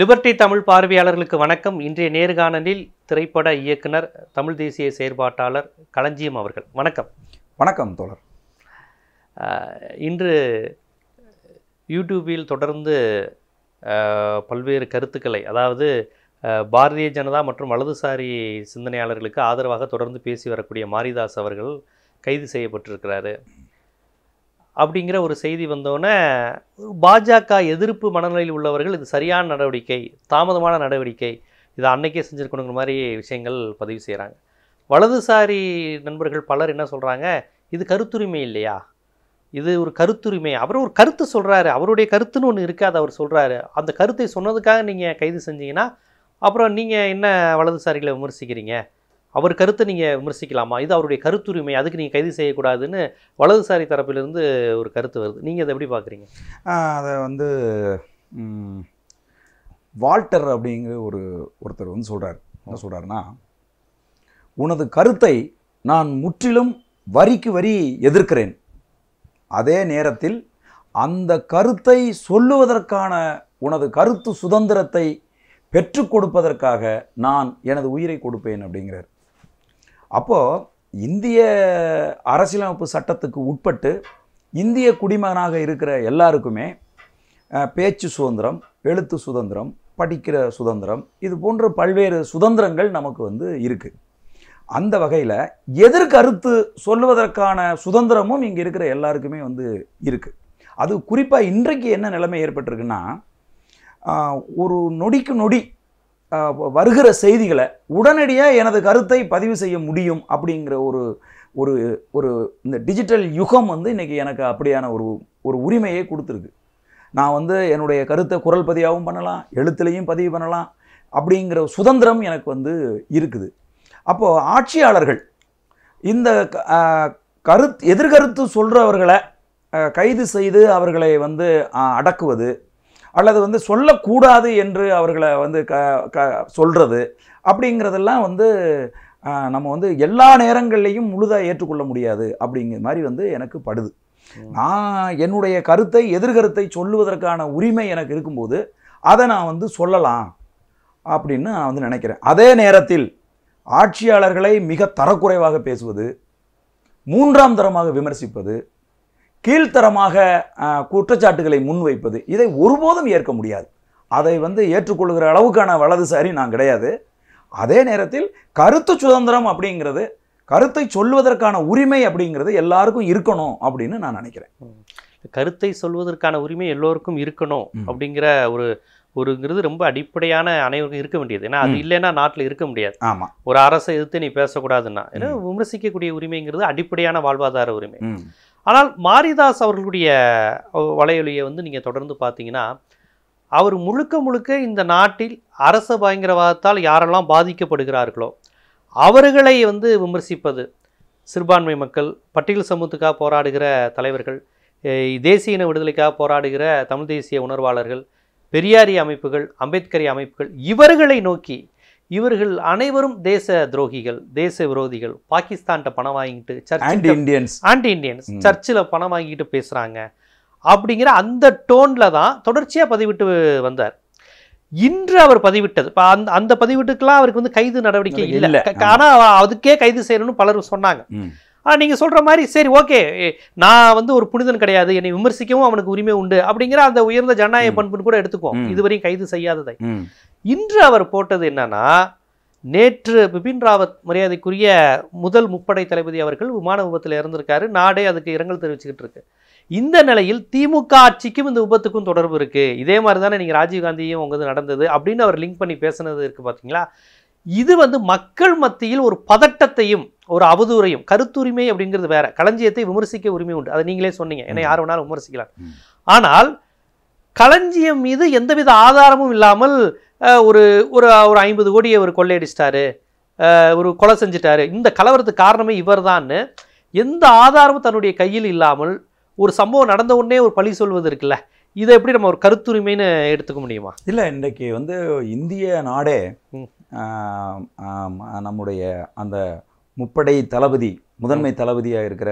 Liberty Tamil பார்வையாளர்களுக்கு வணக்கம் இன்றைய நேர்காணலில் திரைப்பட இயக்குனர் தமிழ் தேசிய செயற்பாட்டாளர் களஞ்சியம் அவர்கள் வணக்கம் வணக்கம் தோழர் இன்று யூடியூபில் தொடர்ந்து பல்வேறு கருத்துக்களை அதாவது பாரதிய ஜனதா மற்றும் வலதுசாரி சிந்தனையாளர்களுக்கு ஆதரவாக தொடர்ந்து பேசி வரக்கூடிய மாரிதாஸ் அவர்கள் கைது செய்யப்பட்டிருக்கிறாரு அப்படிங்கிற ஒரு செய்தி வந்தோடனே பாஜக எதிர்ப்பு மனநிலையில் உள்ளவர்கள் இது சரியான நடவடிக்கை தாமதமான நடவடிக்கை இதை அன்னைக்கே செஞ்சுருக்கணுங்கிற மாதிரி விஷயங்கள் பதிவு செய்கிறாங்க வலதுசாரி நண்பர்கள் பலர் என்ன சொல்கிறாங்க இது கருத்துரிமை இல்லையா இது ஒரு கருத்துரிமை அவர் ஒரு கருத்து சொல்கிறாரு அவருடைய கருத்துன்னு ஒன்று இருக்காது அவர் சொல்கிறாரு அந்த கருத்தை சொன்னதுக்காக நீங்கள் கைது செஞ்சீங்கன்னா அப்புறம் நீங்கள் என்ன வலதுசாரிகளை விமர்சிக்கிறீங்க அவர் கருத்தை நீங்கள் விமர்சிக்கலாமா இது அவருடைய கருத்துரிமை அதுக்கு நீங்கள் கைது செய்யக்கூடாதுன்னு வலதுசாரி தரப்பிலிருந்து ஒரு கருத்து வருது நீங்கள் அதை எப்படி பார்க்குறீங்க அதை வந்து வால்டர் அப்படிங்கிற ஒரு ஒருத்தர் வந்து சொல்கிறார் என்ன சொல்கிறாருன்னா உனது கருத்தை நான் முற்றிலும் வரிக்கு வரி எதிர்க்கிறேன் அதே நேரத்தில் அந்த கருத்தை சொல்லுவதற்கான உனது கருத்து சுதந்திரத்தை பெற்றுக் கொடுப்பதற்காக நான் எனது உயிரை கொடுப்பேன் அப்படிங்கிறார் அப்போது இந்திய அரசியலமைப்பு சட்டத்துக்கு உட்பட்டு இந்திய குடிமகனாக இருக்கிற எல்லாருக்குமே பேச்சு சுதந்திரம் எழுத்து சுதந்திரம் படிக்கிற சுதந்திரம் இது போன்ற பல்வேறு சுதந்திரங்கள் நமக்கு வந்து இருக்குது அந்த வகையில் எதிர்கருத்து சொல்லுவதற்கான சுதந்திரமும் இங்கே இருக்கிற எல்லாருக்குமே வந்து இருக்குது அது குறிப்பாக இன்றைக்கு என்ன நிலைமை ஏற்பட்டிருக்குன்னா ஒரு நொடிக்கு நொடி வருகிற செய்திகளை உடனடியாக எனது கருத்தை பதிவு செய்ய முடியும் அப்படிங்கிற ஒரு ஒரு ஒரு இந்த டிஜிட்டல் யுகம் வந்து இன்றைக்கி எனக்கு அப்படியான ஒரு ஒரு உரிமையை கொடுத்துருக்கு நான் வந்து என்னுடைய கருத்தை குரல் பதிவாகவும் பண்ணலாம் எழுத்துலையும் பதிவு பண்ணலாம் அப்படிங்கிற சுதந்திரம் எனக்கு வந்து இருக்குது அப்போது ஆட்சியாளர்கள் இந்த கருத் எதிர்கருத்து சொல்கிறவர்களை கைது செய்து அவர்களை வந்து அடக்குவது அல்லது வந்து சொல்லக்கூடாது என்று அவர்களை வந்து க க சொல்கிறது அப்படிங்கிறதெல்லாம் வந்து நம்ம வந்து எல்லா நேரங்கள்லையும் முழுதாக ஏற்றுக்கொள்ள முடியாது அப்படிங்கிற மாதிரி வந்து எனக்கு படுது நான் என்னுடைய கருத்தை எதிர்கருத்தை சொல்லுவதற்கான உரிமை எனக்கு இருக்கும்போது அதை நான் வந்து சொல்லலாம் அப்படின்னு நான் வந்து நினைக்கிறேன் அதே நேரத்தில் ஆட்சியாளர்களை மிக தரக்குறைவாக பேசுவது மூன்றாம் தரமாக விமர்சிப்பது கீழ்த்தரமாக குற்றச்சாட்டுகளை முன்வைப்பது இதை ஒருபோதும் ஏற்க முடியாது அதை வந்து ஏற்றுக்கொள்கிற அளவுக்கான வலதுசாரி நான் கிடையாது அதே நேரத்தில் கருத்து சுதந்திரம் அப்படிங்கிறது கருத்தை சொல்வதற்கான உரிமை அப்படிங்கிறது எல்லாருக்கும் இருக்கணும் அப்படின்னு நான் நினைக்கிறேன் கருத்தை சொல்வதற்கான உரிமை எல்லோருக்கும் இருக்கணும் அப்படிங்கிற ஒரு ஒருங்கிறது ரொம்ப அடிப்படையான அனைவருக்கும் இருக்க வேண்டியது ஏன்னா அது இல்லைன்னா நாட்டில் இருக்க முடியாது ஆமாம் ஒரு அரசை எதிர்த்து நீ பேசக்கூடாதுன்னா ஏன்னா விமர்சிக்கக்கூடிய உரிமைங்கிறது அடிப்படையான வாழ்வாதார உரிமை ஆனால் மாரிதாஸ் அவர்களுடைய வலையொலியை வந்து நீங்கள் தொடர்ந்து பார்த்தீங்கன்னா அவர் முழுக்க முழுக்க இந்த நாட்டில் அரச பயங்கரவாதத்தால் யாரெல்லாம் பாதிக்கப்படுகிறார்களோ அவர்களை வந்து விமர்சிப்பது சிறுபான்மை மக்கள் பட்டியல் சமூகத்துக்காக போராடுகிற தலைவர்கள் தேசிய இன விடுதலைக்காக போராடுகிற தமிழ் தேசிய உணர்வாளர்கள் பெரியாரி அமைப்புகள் அம்பேத்கரி அமைப்புகள் இவர்களை நோக்கி இவர்கள் அனைவரும் தேச துரோகிகள் தேச விரோதிகள் பாகிஸ்தான் பணம் வாங்கிட்டு சர்ச் இண்டியன்ஸ் ஆண்டி இண்டியன்ஸ் சர்ச்சில் பணம் வாங்கிட்டு பேசுகிறாங்க அப்படிங்கிற அந்த டோனில் தான் தொடர்ச்சியாக பதிவிட்டு வந்தார் இன்று அவர் பதிவிட்டது இப்போ அந்த அந்த பதிவிட்டுக்கெல்லாம் அவருக்கு வந்து கைது நடவடிக்கை இல்லை ஆனால் அதுக்கே கைது செய்யணும்னு பலரும் சொன்னாங்க ஆனால் நீங்கள் சொல்கிற மாதிரி சரி ஓகே நான் வந்து ஒரு புனிதன் கிடையாது என்னை விமர்சிக்கவும் அவனுக்கு உரிமை உண்டு அப்படிங்கிற அந்த உயர்ந்த ஜனநாயக பண்புன்னு கூட எடுத்துக்குவோம் இதுவரையும் கைது செய்யாததை இன்று அவர் போட்டது என்னன்னா நேற்று பிபின் ராவத் மரியாதைக்குரிய முதல் முப்படை தளபதி அவர்கள் விமான விபத்தில் இறந்திருக்காரு நாடே அதுக்கு இரங்கல் தெரிவிச்சுக்கிட்டு இருக்கு இந்த நிலையில் திமுக ஆட்சிக்கும் இந்த விபத்துக்கும் தொடர்பு இருக்குது இதே மாதிரி தானே நீங்கள் ராஜீவ்காந்தியும் உங்க நடந்தது அப்படின்னு அவர் லிங்க் பண்ணி பேசுனது இருக்குது பார்த்தீங்களா இது வந்து மக்கள் மத்தியில் ஒரு பதட்டத்தையும் ஒரு அவதூறையும் கருத்துரிமை அப்படிங்கிறது வேற களஞ்சியத்தை விமர்சிக்க உரிமை உண்டு அதை நீங்களே சொன்னீங்க என்னை யார் வேணாலும் விமர்சிக்கலாம் ஆனால் களஞ்சியம் மீது எந்தவித ஆதாரமும் இல்லாமல் ஒரு ஒரு ஒரு ஐம்பது கோடியை ஒரு கொள்ளையடிச்சிட்டாரு ஒரு கொலை செஞ்சிட்டாரு இந்த கலவரத்துக்கு காரணமே இவர் தான்னு எந்த ஆதாரமும் தன்னுடைய கையில் இல்லாமல் ஒரு சம்பவம் நடந்த உடனே ஒரு பழி சொல்வது இருக்குல்ல இதை எப்படி நம்ம ஒரு கருத்துரிமைன்னு எடுத்துக்க முடியுமா இல்லை இன்றைக்கு வந்து இந்திய நாடே நம்முடைய அந்த முப்படை தளபதி முதன்மை தளபதியாக இருக்கிற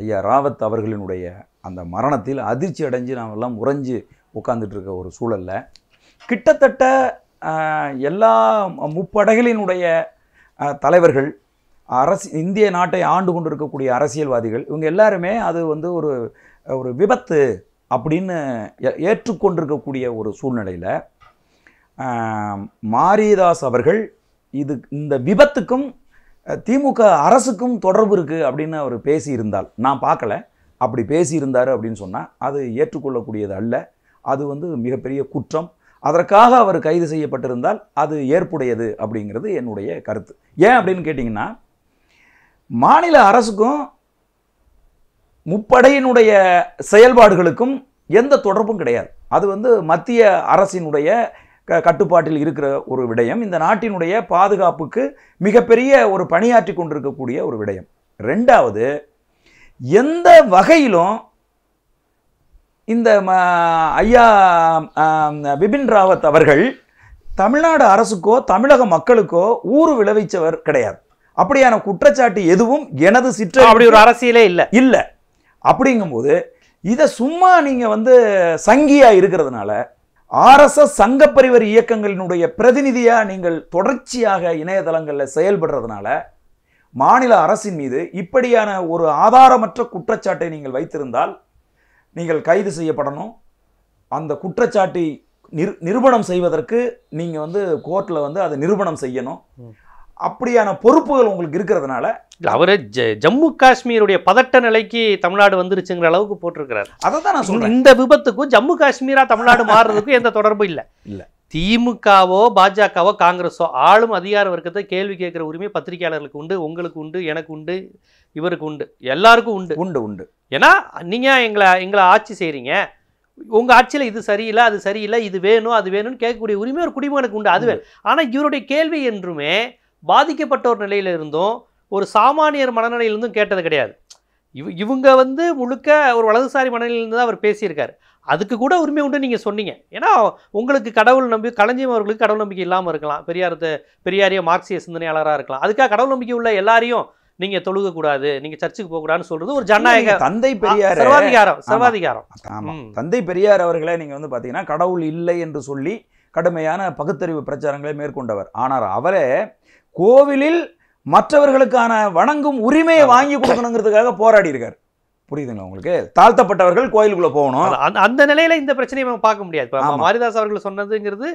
ஐயா ராவத் அவர்களினுடைய அந்த மரணத்தில் அதிர்ச்சி அடைஞ்சு நாம் எல்லாம் உறைஞ்சு உட்காந்துட்டு இருக்க ஒரு சூழலில் கிட்டத்தட்ட எல்லா முப்படைகளினுடைய தலைவர்கள் அரசு இந்திய நாட்டை ஆண்டு கொண்டு இருக்கக்கூடிய அரசியல்வாதிகள் இவங்க எல்லாருமே அது வந்து ஒரு ஒரு விபத்து அப்படின்னு ஏற்றுக்கொண்டிருக்கக்கூடிய ஒரு சூழ்நிலையில் மாரிதாஸ் அவர்கள் இது இந்த விபத்துக்கும் திமுக அரசுக்கும் தொடர்பு இருக்குது அப்படின்னு அவர் பேசியிருந்தால் நான் பார்க்கல அப்படி பேசியிருந்தார் அப்படின்னு சொன்னால் அது ஏற்றுக்கொள்ளக்கூடியது அல்ல அது வந்து மிகப்பெரிய குற்றம் அதற்காக அவர் கைது செய்யப்பட்டிருந்தால் அது ஏற்புடையது அப்படிங்கிறது என்னுடைய கருத்து ஏன் அப்படின்னு கேட்டிங்கன்னா மாநில அரசுக்கும் முப்படையினுடைய செயல்பாடுகளுக்கும் எந்த தொடர்பும் கிடையாது அது வந்து மத்திய அரசினுடைய க கட்டுப்பாட்டில் இருக்கிற ஒரு விடயம் இந்த நாட்டினுடைய பாதுகாப்புக்கு மிகப்பெரிய ஒரு பணியாற்றி கொண்டிருக்கக்கூடிய ஒரு விடயம் ரெண்டாவது எந்த வகையிலும் இந்த ஐயா பிபின் ராவத் அவர்கள் தமிழ்நாடு அரசுக்கோ தமிழக மக்களுக்கோ ஊறு விளைவிச்சவர் கிடையாது அப்படியான குற்றச்சாட்டு எதுவும் எனது சிற்ற அப்படி ஒரு அரசியலே இல்லை இல்லை அப்படிங்கும்போது இதை சும்மா நீங்கள் வந்து சங்கியாக இருக்கிறதுனால ஆர்எஸ்எஸ் சங்க பரிவர் இயக்கங்களினுடைய பிரதிநிதியாக நீங்கள் தொடர்ச்சியாக இணையதளங்களில் செயல்படுறதுனால மாநில அரசின் மீது இப்படியான ஒரு ஆதாரமற்ற குற்றச்சாட்டை நீங்கள் வைத்திருந்தால் நீங்கள் கைது செய்யப்படணும் அந்த குற்றச்சாட்டை நிரூபணம் செய்வதற்கு நீங்கள் வந்து கோர்ட்டில் வந்து அதை நிரூபணம் செய்யணும் அப்படியான பொறுப்புகள் உங்களுக்கு இருக்கிறதுனால அவர் ஜம்மு காஷ்மீருடைய பதட்ட நிலைக்கு தமிழ்நாடு வந்துருச்சுங்கிற அளவுக்கு போட்டிருக்கிறார் அதை தான் நான் சொல்றேன் இந்த விபத்துக்கும் ஜம்மு காஷ்மீரா தமிழ்நாடு மாறுறதுக்கும் எந்த தொடர்பும் இல்லை இல்லை திமுகவோ பாஜகவோ காங்கிரஸோ ஆளும் அதிகார வர்க்கத்தை கேள்வி கேட்குற உரிமை பத்திரிகையாளர்களுக்கு உண்டு உங்களுக்கு உண்டு எனக்கு உண்டு இவருக்கு உண்டு எல்லாருக்கும் உண்டு உண்டு உண்டு ஏன்னா நீங்கள் எங்களை எங்களை ஆட்சி செய்கிறீங்க உங்கள் ஆட்சியில் இது சரியில்லை அது சரியில்லை இது வேணும் அது வேணும்னு கேட்கக்கூடிய உரிமை ஒரு குடிமகனுக்கு உண்டு அதுவே ஆனால் இவருடைய கேள்வி என்றுமே பாதிக்கப்பட்ட ஒரு நிலையில் இருந்தும் ஒரு சாமானியர் மனநிலையிலிருந்தும் கேட்டது கிடையாது இவ் இவங்க வந்து முழுக்க ஒரு வலதுசாரி மனநிலையிலிருந்து தான் அவர் பேசியிருக்கார் அதுக்கு கூட உரிமை உண்டு நீங்கள் சொன்னீங்க ஏன்னா உங்களுக்கு கடவுள் நம்பி கலைஞர் அவர்களுக்கு கடவுள் நம்பிக்கை இல்லாமல் இருக்கலாம் பெரியார் பெரியாரிய மார்க்சிய சிந்தனையாளராக இருக்கலாம் அதுக்காக கடவுள் நம்பிக்கை உள்ள எல்லாரையும் நீங்கள் தொழுகக்கூடாது நீங்கள் சர்ச்சுக்கு போகக்கூடாதுன்னு சொல்கிறது ஒரு ஜனநாயக தந்தை பெரியார் சர்வாதிகாரம் சர்வாதிகாரம் ஆமாம் தந்தை பெரியார் அவர்களே நீங்கள் வந்து பார்த்தீங்கன்னா கடவுள் இல்லை என்று சொல்லி கடுமையான பகுத்தறிவு பிரச்சாரங்களை மேற்கொண்டவர் ஆனால் அவரே கோவிலில் மற்றவர்களுக்கான வணங்கும் உரிமையை வாங்கி கொடுக்கணுங்கிறதுக்காக போராடி இருக்கார் புரியுதுங்களா உங்களுக்கு தாழ்த்தப்பட்டவர்கள் கோயிலுக்குள்ள போகணும் அந்த நிலையில இந்த பிரச்சனையை நம்ம பார்க்க முடியாது மாரிதாஸ் அவர்கள் சொன்னதுங்கிறது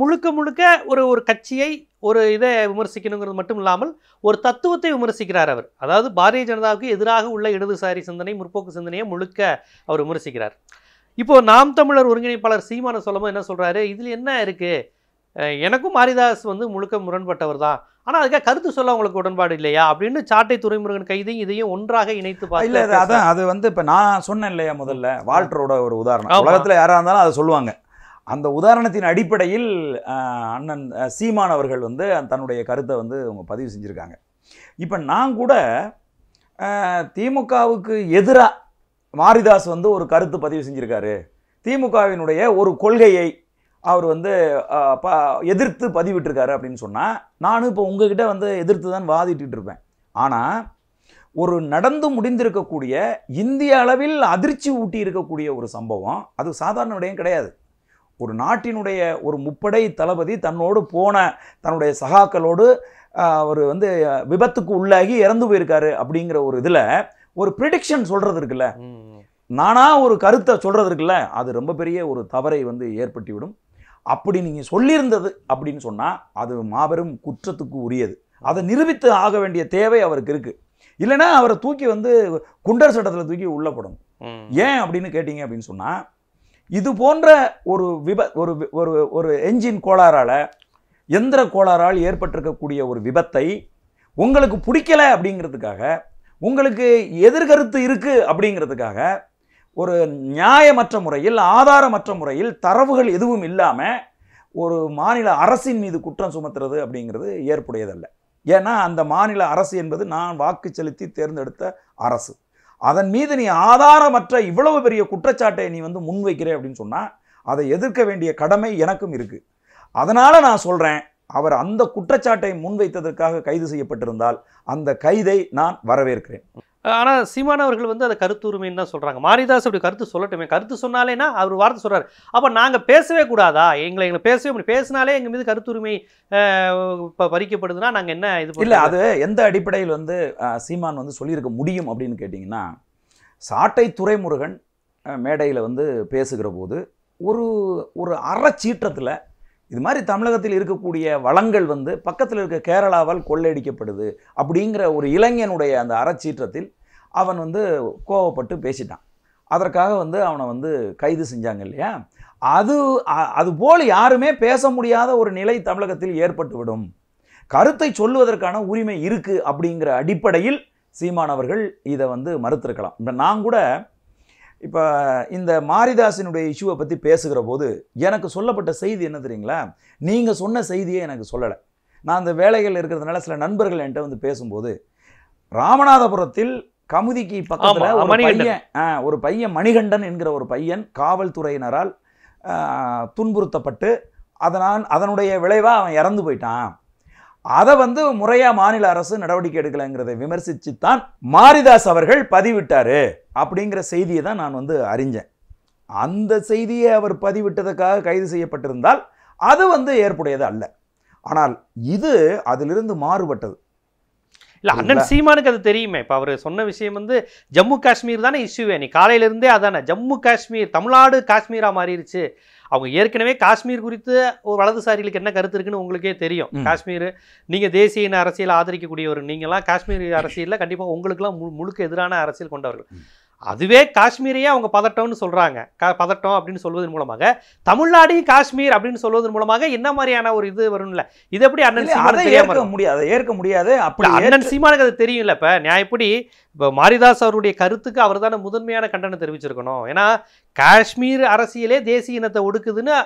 முழுக்க முழுக்க ஒரு ஒரு கட்சியை ஒரு இதை விமர்சிக்கணுங்கிறது மட்டும் இல்லாமல் ஒரு தத்துவத்தை விமர்சிக்கிறார் அவர் அதாவது பாரதிய ஜனதாவுக்கு எதிராக உள்ள இடதுசாரி சிந்தனை முற்போக்கு சிந்தனையை முழுக்க அவர் விமர்சிக்கிறார் இப்போ நாம் தமிழர் ஒருங்கிணைப்பாளர் சீமான சொல்லும்போது என்ன சொல்றாரு இதுல என்ன இருக்கு எனக்கும் மாரிதாஸ் வந்து முழுக்க முரண்பட்டவர் தான் ஆனால் அதுக்காக கருத்து சொல்ல உங்களுக்கு உடன்பாடு இல்லையா அப்படின்னு சாட்டை துறைமுருகன் கைதையும் இதையும் ஒன்றாக இணைத்து பார்த்து இல்லை அதான் அது வந்து இப்போ நான் சொன்னேன் இல்லையா முதல்ல வால்டரோட ஒரு உதாரணம் உலகத்தில் யாராக இருந்தாலும் அதை சொல்லுவாங்க அந்த உதாரணத்தின் அடிப்படையில் அண்ணன் சீமான் அவர்கள் வந்து தன்னுடைய கருத்தை வந்து அவங்க பதிவு செஞ்சுருக்காங்க இப்போ நான் கூட திமுகவுக்கு எதிராக மாரிதாஸ் வந்து ஒரு கருத்து பதிவு செஞ்சுருக்காரு திமுகவினுடைய ஒரு கொள்கையை அவர் வந்து ப எதிர்த்து பதிவிட்டிருக்காரு அப்படின்னு சொன்னால் நானும் இப்போ உங்ககிட்ட வந்து எதிர்த்து தான் வாதிட்டு இருப்பேன் ஆனால் ஒரு நடந்து முடிந்திருக்கக்கூடிய இந்திய அளவில் அதிர்ச்சி ஊட்டி இருக்கக்கூடிய ஒரு சம்பவம் அது சாதாரண விடையும் கிடையாது ஒரு நாட்டினுடைய ஒரு முப்படை தளபதி தன்னோடு போன தன்னுடைய சகாக்களோடு அவர் வந்து விபத்துக்கு உள்ளாகி இறந்து போயிருக்காரு அப்படிங்கிற ஒரு இதில் ஒரு ப்ரிடிக்ஷன் சொல்கிறது இருக்குல்ல நானாக ஒரு கருத்தை சொல்கிறது இருக்குல்ல அது ரொம்ப பெரிய ஒரு தவறை வந்து ஏற்பட்டுவிடும் அப்படி நீங்கள் சொல்லியிருந்தது அப்படின்னு சொன்னால் அது மாபெரும் குற்றத்துக்கு உரியது அதை நிரூபித்து ஆக வேண்டிய தேவை அவருக்கு இருக்குது இல்லைனா அவரை தூக்கி வந்து குண்டர் சட்டத்தில் தூக்கி உள்ளே போடணும் ஏன் அப்படின்னு கேட்டீங்க அப்படின்னு சொன்னால் இது போன்ற ஒரு விப ஒரு ஒரு ஒரு என்ஜின் கோளாறால் எந்திர கோளாறால் ஏற்பட்டிருக்கக்கூடிய ஒரு விபத்தை உங்களுக்கு பிடிக்கலை அப்படிங்கிறதுக்காக உங்களுக்கு எதிர்கருத்து இருக்குது அப்படிங்கிறதுக்காக ஒரு நியாயமற்ற முறையில் ஆதாரமற்ற முறையில் தரவுகள் எதுவும் இல்லாமல் ஒரு மாநில அரசின் மீது குற்றம் சுமத்துறது அப்படிங்கிறது ஏற்புடையதல்ல ஏன்னா அந்த மாநில அரசு என்பது நான் வாக்கு செலுத்தி தேர்ந்தெடுத்த அரசு அதன் மீது நீ ஆதாரமற்ற இவ்வளவு பெரிய குற்றச்சாட்டை நீ வந்து முன்வைக்கிற அப்படின்னு சொன்னால் அதை எதிர்க்க வேண்டிய கடமை எனக்கும் இருக்குது அதனால் நான் சொல்கிறேன் அவர் அந்த குற்றச்சாட்டை முன்வைத்ததற்காக கைது செய்யப்பட்டிருந்தால் அந்த கைதை நான் வரவேற்கிறேன் ஆனால் சீமான் அவர்கள் வந்து அதை கருத்துரிமைன்னு தான் சொல்கிறாங்க மாரிதாஸ் அப்படி கருத்து சொல்லட்டுமே கருத்து சொன்னாலேனா அவர் வார்த்தை சொல்கிறார் அப்போ நாங்கள் பேசவே கூடாதா எங்களை எங்களை பேசவே முடியும் பேசினாலே எங்கள் மீது கருத்துரிமை இப்போ பறிக்கப்படுதுன்னா நாங்கள் என்ன இது இல்லை அது எந்த அடிப்படையில் வந்து சீமான் வந்து சொல்லியிருக்க முடியும் அப்படின்னு கேட்டிங்கன்னா சாட்டை துறைமுருகன் மேடையில் வந்து பேசுகிற போது ஒரு ஒரு அறச்சீற்றத்தில் இது மாதிரி தமிழகத்தில் இருக்கக்கூடிய வளங்கள் வந்து பக்கத்தில் இருக்க கேரளாவால் கொள்ளையடிக்கப்படுது அப்படிங்கிற ஒரு இளைஞனுடைய அந்த அறச்சீற்றத்தில் அவன் வந்து கோவப்பட்டு பேசிட்டான் அதற்காக வந்து அவனை வந்து கைது செஞ்சாங்க இல்லையா அது அதுபோல் யாருமே பேச முடியாத ஒரு நிலை தமிழகத்தில் ஏற்பட்டுவிடும் கருத்தை சொல்லுவதற்கான உரிமை இருக்குது அப்படிங்கிற அடிப்படையில் சீமானவர்கள் இதை வந்து மறுத்திருக்கலாம் இப்போ நான் கூட இப்போ இந்த மாரிதாசினுடைய இஷ்யூவை பற்றி பேசுகிற போது எனக்கு சொல்லப்பட்ட செய்தி என்ன தெரியுங்களா நீங்கள் சொன்ன செய்தியே எனக்கு சொல்லலை நான் அந்த வேலைகள் இருக்கிறதுனால சில நண்பர்கள் என்கிட்ட வந்து பேசும்போது ராமநாதபுரத்தில் கமுதிக்கு பக்கத்தில் ஒரு பையன் ஒரு பையன் மணிகண்டன் என்கிற ஒரு பையன் காவல்துறையினரால் துன்புறுத்தப்பட்டு அதனால் அதனுடைய விளைவாக அவன் இறந்து போயிட்டான் அதை வந்து முறையாக மாநில அரசு நடவடிக்கை எடுக்கலைங்கிறதை விமர்சித்து தான் மாரிதாஸ் அவர்கள் பதிவிட்டார் அப்படிங்கிற செய்தியை தான் நான் வந்து அறிஞ்சேன் அந்த செய்தியை அவர் பதிவிட்டதுக்காக கைது செய்யப்பட்டிருந்தால் அது வந்து ஏற்புடையது அல்ல ஆனால் இது அதிலிருந்து மாறுபட்டது இல்லை அண்ணன் சீமானுக்கு அது தெரியுமே இப்போ அவர் சொன்ன விஷயம் வந்து ஜம்மு காஷ்மீர் தானே இஷ்யூவே நீ காலையிலேருந்தே அதானே ஜம்மு காஷ்மீர் தமிழ்நாடு காஷ்மீராக மாறிடுச்சு அவங்க ஏற்கனவே காஷ்மீர் குறித்து வலதுசாரிகளுக்கு என்ன கருத்து இருக்குன்னு உங்களுக்கே தெரியும் காஷ்மீர் நீங்கள் தேசிய இன அரசியல் ஆதரிக்கக்கூடியவர் நீங்களாம் காஷ்மீர் அரசியலில் கண்டிப்பாக உங்களுக்குலாம் முழுக்க எதிரான அரசியல் கொண்டவர்கள் அதுவே காஷ்மீரையே அவங்க பதட்டம்னு சொல்கிறாங்க க பதட்டம் அப்படின்னு சொல்வதன் மூலமாக தமிழ்நாடையும் காஷ்மீர் அப்படின்னு சொல்வதன் மூலமாக என்ன மாதிரியான ஒரு இது வரும்ல இது எப்படி அண்ணன் ஏற்க முடியாது ஏற்க முடியாது அப்படி அண்ணன் சீமானுக்கு அது தெரியும்ல இப்போ நான் எப்படி இப்போ மாரிதாஸ் அவருடைய கருத்துக்கு அவர் தானே முதன்மையான கண்டனம் தெரிவிச்சிருக்கணும் ஏன்னா காஷ்மீர் அரசியலே தேசிய இனத்தை ஒடுக்குதுன்னு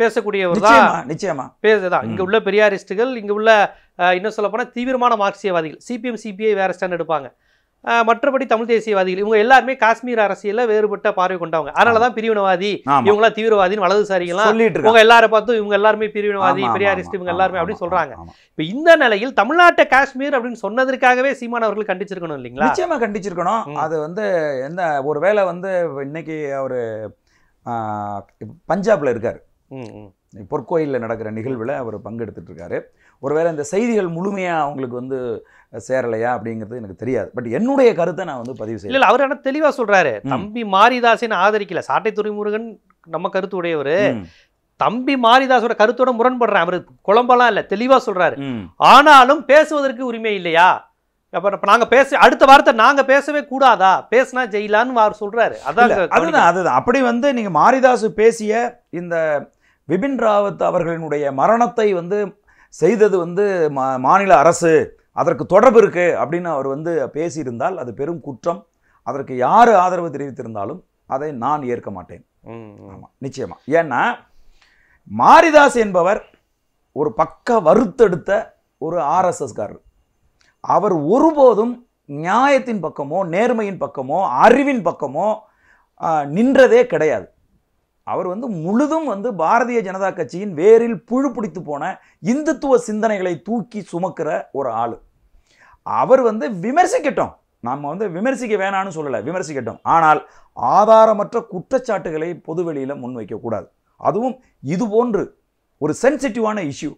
பேசக்கூடியவர் தான் நிச்சயமா பேசுதான் இங்கே உள்ள பெரியாரிஸ்டுகள் இங்கே உள்ள இன்னும் சொல்ல போனால் தீவிரமான மார்க்சியவாதிகள் சிபிஎம் சிபிஐ வேற ஸ்டாண்ட் எடுப்பாங்க மற்றபடி தமிழ் தேசியவாதிகள் இவங்க எல்லாருமே காஷ்மீர் அரசியலில் வேறுபட்ட பார்வை கொண்டவங்க அதனால தான் பிரிவினவாதி இவங்களாம் தீவிரவாதின்னு வலதுசாரிகளாம் இவங்க எல்லாரும் பார்த்து இவங்க எல்லாருமே பிரிவினவாதி பெரியாரிஸ்ட் இவங்க எல்லாருமே அப்படின்னு சொல்றாங்க இப்போ இந்த நிலையில் தமிழ்நாட்டை காஷ்மீர் அப்படின்னு சொன்னதற்காகவே சீமான் அவர்கள் கண்டிச்சிருக்கணும் இல்லைங்களா நிச்சயமா கண்டிச்சிருக்கணும் அது வந்து எந்த ஒரு வேளை வந்து இன்னைக்கு அவர் பஞ்சாப்ல இருக்கார் பொற்கோயிலில் நடக்கிற நிகழ்வில் அவர் பங்கெடுத்துட்டு இருக்காரு ஒருவேளை இந்த செய்திகள் முழுமையாக அவங்களுக்கு வந்து சேரலையா அப்படிங்கிறது எனக்கு தெரியாது பட் என்னுடைய கருத்தை நான் வந்து பதிவு செய்யல அவர் ஆனால் தெளிவாக சொல்கிறாரு தம்பி மாரிதாசின் ஆதரிக்கல சாட்டை துறைமுருகன் நம்ம கருத்து உடையவர் தம்பி மாரிதாசோட கருத்தோட முரண்படுறேன் அவர் குழம்பெல்லாம் இல்லை தெளிவாக சொல்கிறாரு ஆனாலும் பேசுவதற்கு உரிமை இல்லையா அப்புறம் நாங்கள் பேச அடுத்த வார்த்தை நாங்கள் பேசவே கூடாதா பேசினா ஜெயிலான்னு அவர் சொல்கிறாரு அதான் அதுதான் அதுதான் அப்படி வந்து நீங்கள் மாரிதாசு பேசிய இந்த விபின் ராவத் அவர்களினுடைய மரணத்தை வந்து செய்தது வந்து மா மாநில அரசு அதற்கு தொடர்பு இருக்குது அப்படின்னு அவர் வந்து பேசியிருந்தால் அது பெரும் குற்றம் அதற்கு யார் ஆதரவு தெரிவித்திருந்தாலும் அதை நான் ஏற்க மாட்டேன் ஆமாம் நிச்சயமாக ஏன்னா மாரிதாஸ் என்பவர் ஒரு பக்க வறுத்தெடுத்த ஒரு ஆர்எஸ்எஸ்காரர் அவர் ஒருபோதும் நியாயத்தின் பக்கமோ நேர்மையின் பக்கமோ அறிவின் பக்கமோ நின்றதே கிடையாது அவர் வந்து முழுதும் வந்து பாரதிய ஜனதா கட்சியின் வேரில் புழு பிடித்து போன இந்துத்துவ சிந்தனைகளை தூக்கி சுமக்கிற ஒரு ஆள் அவர் வந்து விமர்சிக்கட்டும் நாம் வந்து விமர்சிக்க வேணாம்னு சொல்லலை விமர்சிக்கட்டும் ஆனால் ஆதாரமற்ற குற்றச்சாட்டுகளை பொதுவெளியில் முன்வைக்கக்கூடாது அதுவும் இது போன்று ஒரு சென்சிட்டிவான இஷ்யூ